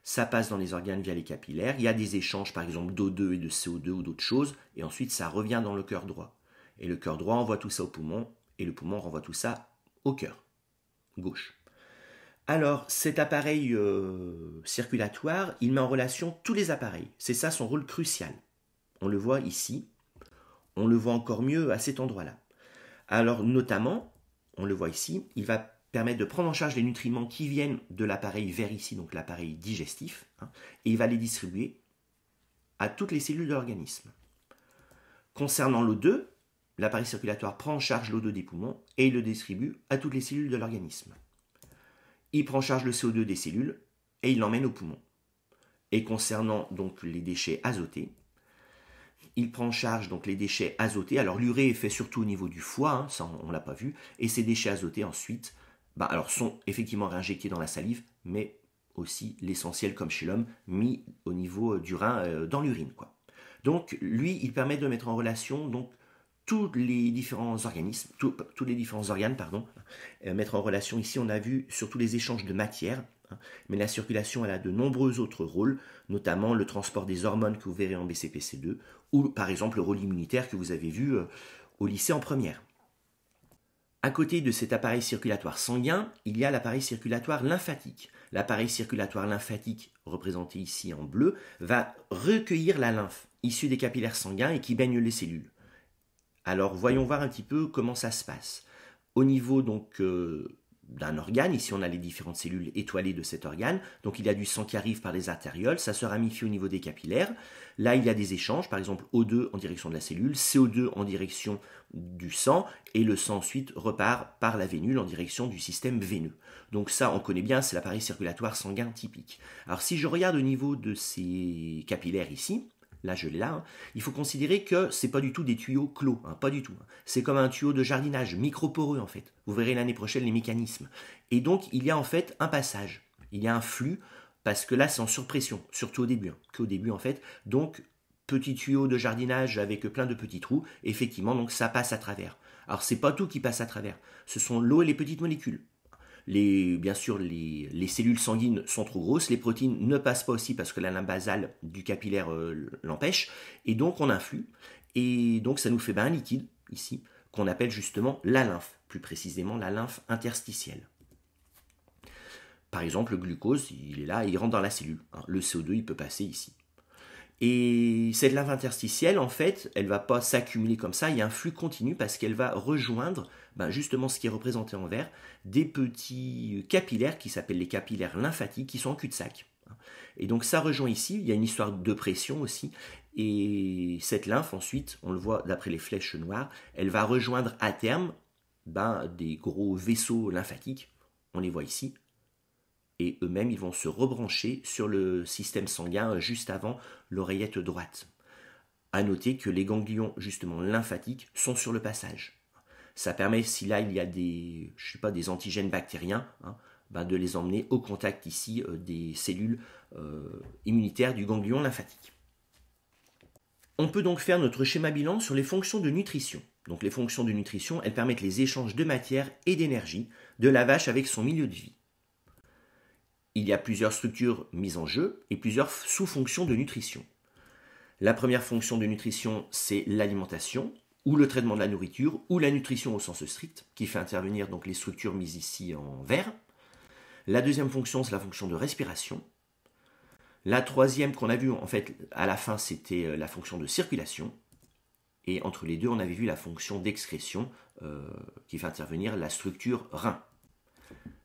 Ça passe dans les organes via les capillaires. Il y a des échanges, par exemple, d'O2 et de CO2 ou d'autres choses. Et ensuite, ça revient dans le cœur droit. Et le cœur droit envoie tout ça au poumon. Et le poumon renvoie tout ça au cœur gauche. Alors, cet appareil euh, circulatoire, il met en relation tous les appareils. C'est ça son rôle crucial. On le voit ici, on le voit encore mieux à cet endroit-là. Alors, notamment, on le voit ici, il va permettre de prendre en charge les nutriments qui viennent de l'appareil vert ici, donc l'appareil digestif, hein, et il va les distribuer à toutes les cellules de l'organisme. Concernant l'eau 2 l'appareil circulatoire prend en charge l'O2 des poumons et il le distribue à toutes les cellules de l'organisme il prend en charge le CO2 des cellules et il l'emmène au poumon. Et concernant donc les déchets azotés, il prend en charge donc les déchets azotés. Alors l'urée est fait surtout au niveau du foie, hein, ça on, ne l'a pas vu, et ces déchets azotés ensuite, bah, alors sont effectivement réinjectés dans la salive, mais aussi l'essentiel comme chez l'homme mis au niveau du rein euh, dans l'urine Donc lui, il permet de mettre en relation donc tous les différents organismes, les différents organes, pardon, euh, mettre en relation. Ici, on a vu surtout les échanges de matière, hein, mais la circulation, a de nombreux autres rôles, notamment le transport des hormones que vous verrez en BCPC2, ou par exemple le rôle immunitaire que vous avez vu euh, au lycée en première. À côté de cet appareil circulatoire sanguin, il y a l'appareil circulatoire lymphatique. L'appareil circulatoire lymphatique, représenté ici en bleu, va recueillir la lymphe, issue des capillaires sanguins et qui baigne les cellules. Alors voyons voir un petit peu comment ça se passe. Au niveau donc euh, d'un organe, ici on a les différentes cellules étoilées de cet organe, donc il y a du sang qui arrive par les artérioles, ça se ramifie au niveau des capillaires. Là il y a des échanges, par exemple O2 en direction de la cellule, CO2 en direction du sang, et le sang ensuite repart par la vénule en direction du système veineux. Donc ça on connaît bien, c'est l'appareil circulatoire sanguin typique. Alors si je regarde au niveau de ces capillaires ici, là je l'ai là, hein. il faut considérer que ce n'est pas du tout des tuyaux clos, hein, pas du tout. Hein. C'est comme un tuyau de jardinage microporeux en fait. Vous verrez l'année prochaine les mécanismes. Et donc il y a en fait un passage, il y a un flux parce que là c'est en surpression, surtout au début, qu'au début en fait. Donc petit tuyau de jardinage avec plein de petits trous, effectivement donc ça passe à travers. Alors c'est pas tout qui passe à travers, ce sont l'eau et les petites molécules bien sûr, les, cellules sanguines sont trop grosses, les protéines ne passent pas aussi parce que la lame basale du capillaire euh, l'empêche, et donc on influe, et donc ça nous fait ben, un liquide, ici, qu'on appelle justement la lymphe, plus précisément la lymphe interstitielle. Par exemple, le glucose, il est là il rentre dans la cellule. Hein. Le CO2, il peut passer ici. Et cette lymphe interstitielle, en fait, elle ne va pas s'accumuler comme ça, il y a un flux continu parce qu'elle va rejoindre bah, justement ce qui est représenté en vert, des petits euh, capillaires qui s'appellent les capillaires lymphatiques qui sont en cul-de-sac. Hein. Et donc ça rejoint ici, il y a une histoire de pression aussi, et cette lymphe ensuite, on le voit d'après les flèches noires, elle va rejoindre à terme ben, des gros vaisseaux lymphatiques, on les voit ici, et eux-mêmes ils vont se rebrancher sur le système sanguin juste avant l'oreillette droite. A noter que les ganglions justement lymphatiques sont sur le passage. Ça permet, si là il y a des, je pas, des antigènes bactériens, hein, ben, de les emmener au contact ici euh, des cellules euh, immunitaires du ganglion lymphatique. On peut donc faire notre schéma bilan sur les fonctions de nutrition. Donc les fonctions de nutrition, elles permettent les échanges de matière et d'énergie de la vache avec son milieu de vie. Il y a plusieurs structures mises en jeu et plusieurs sous-fonctions de nutrition. La première fonction de nutrition, c'est l'alimentation, ou le traitement de la nourriture, ou la nutrition au sens strict, qui fait intervenir donc les structures mises ici en vert. La deuxième fonction, c'est la fonction de respiration. La troisième qu'on a vue, en fait, à la fin, c'était euh, la fonction de circulation. Et entre les deux, on avait vu la fonction d'excrétion, euh, qui fait intervenir la structure rein.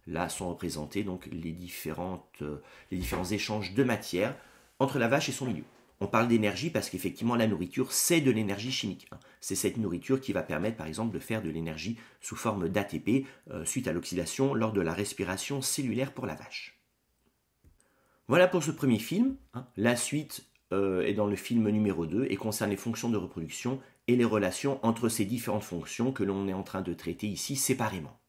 Là sont représentés donc les, différentes, euh, les différents échanges de matière entre la vache et son milieu. On parle d'énergie parce qu'effectivement la nourriture, c'est de l'énergie chimique. Hein. C'est cette nourriture qui va permettre par exemple de faire de l'énergie sous forme d'ATP euh, suite à l'oxydation lors de la respiration cellulaire pour la vache. Voilà pour ce premier film. Hein. La suite euh, est dans le film numéro 2 et concerne les fonctions de reproduction et les relations entre ces différentes fonctions que l'on est en train de traiter ici séparément.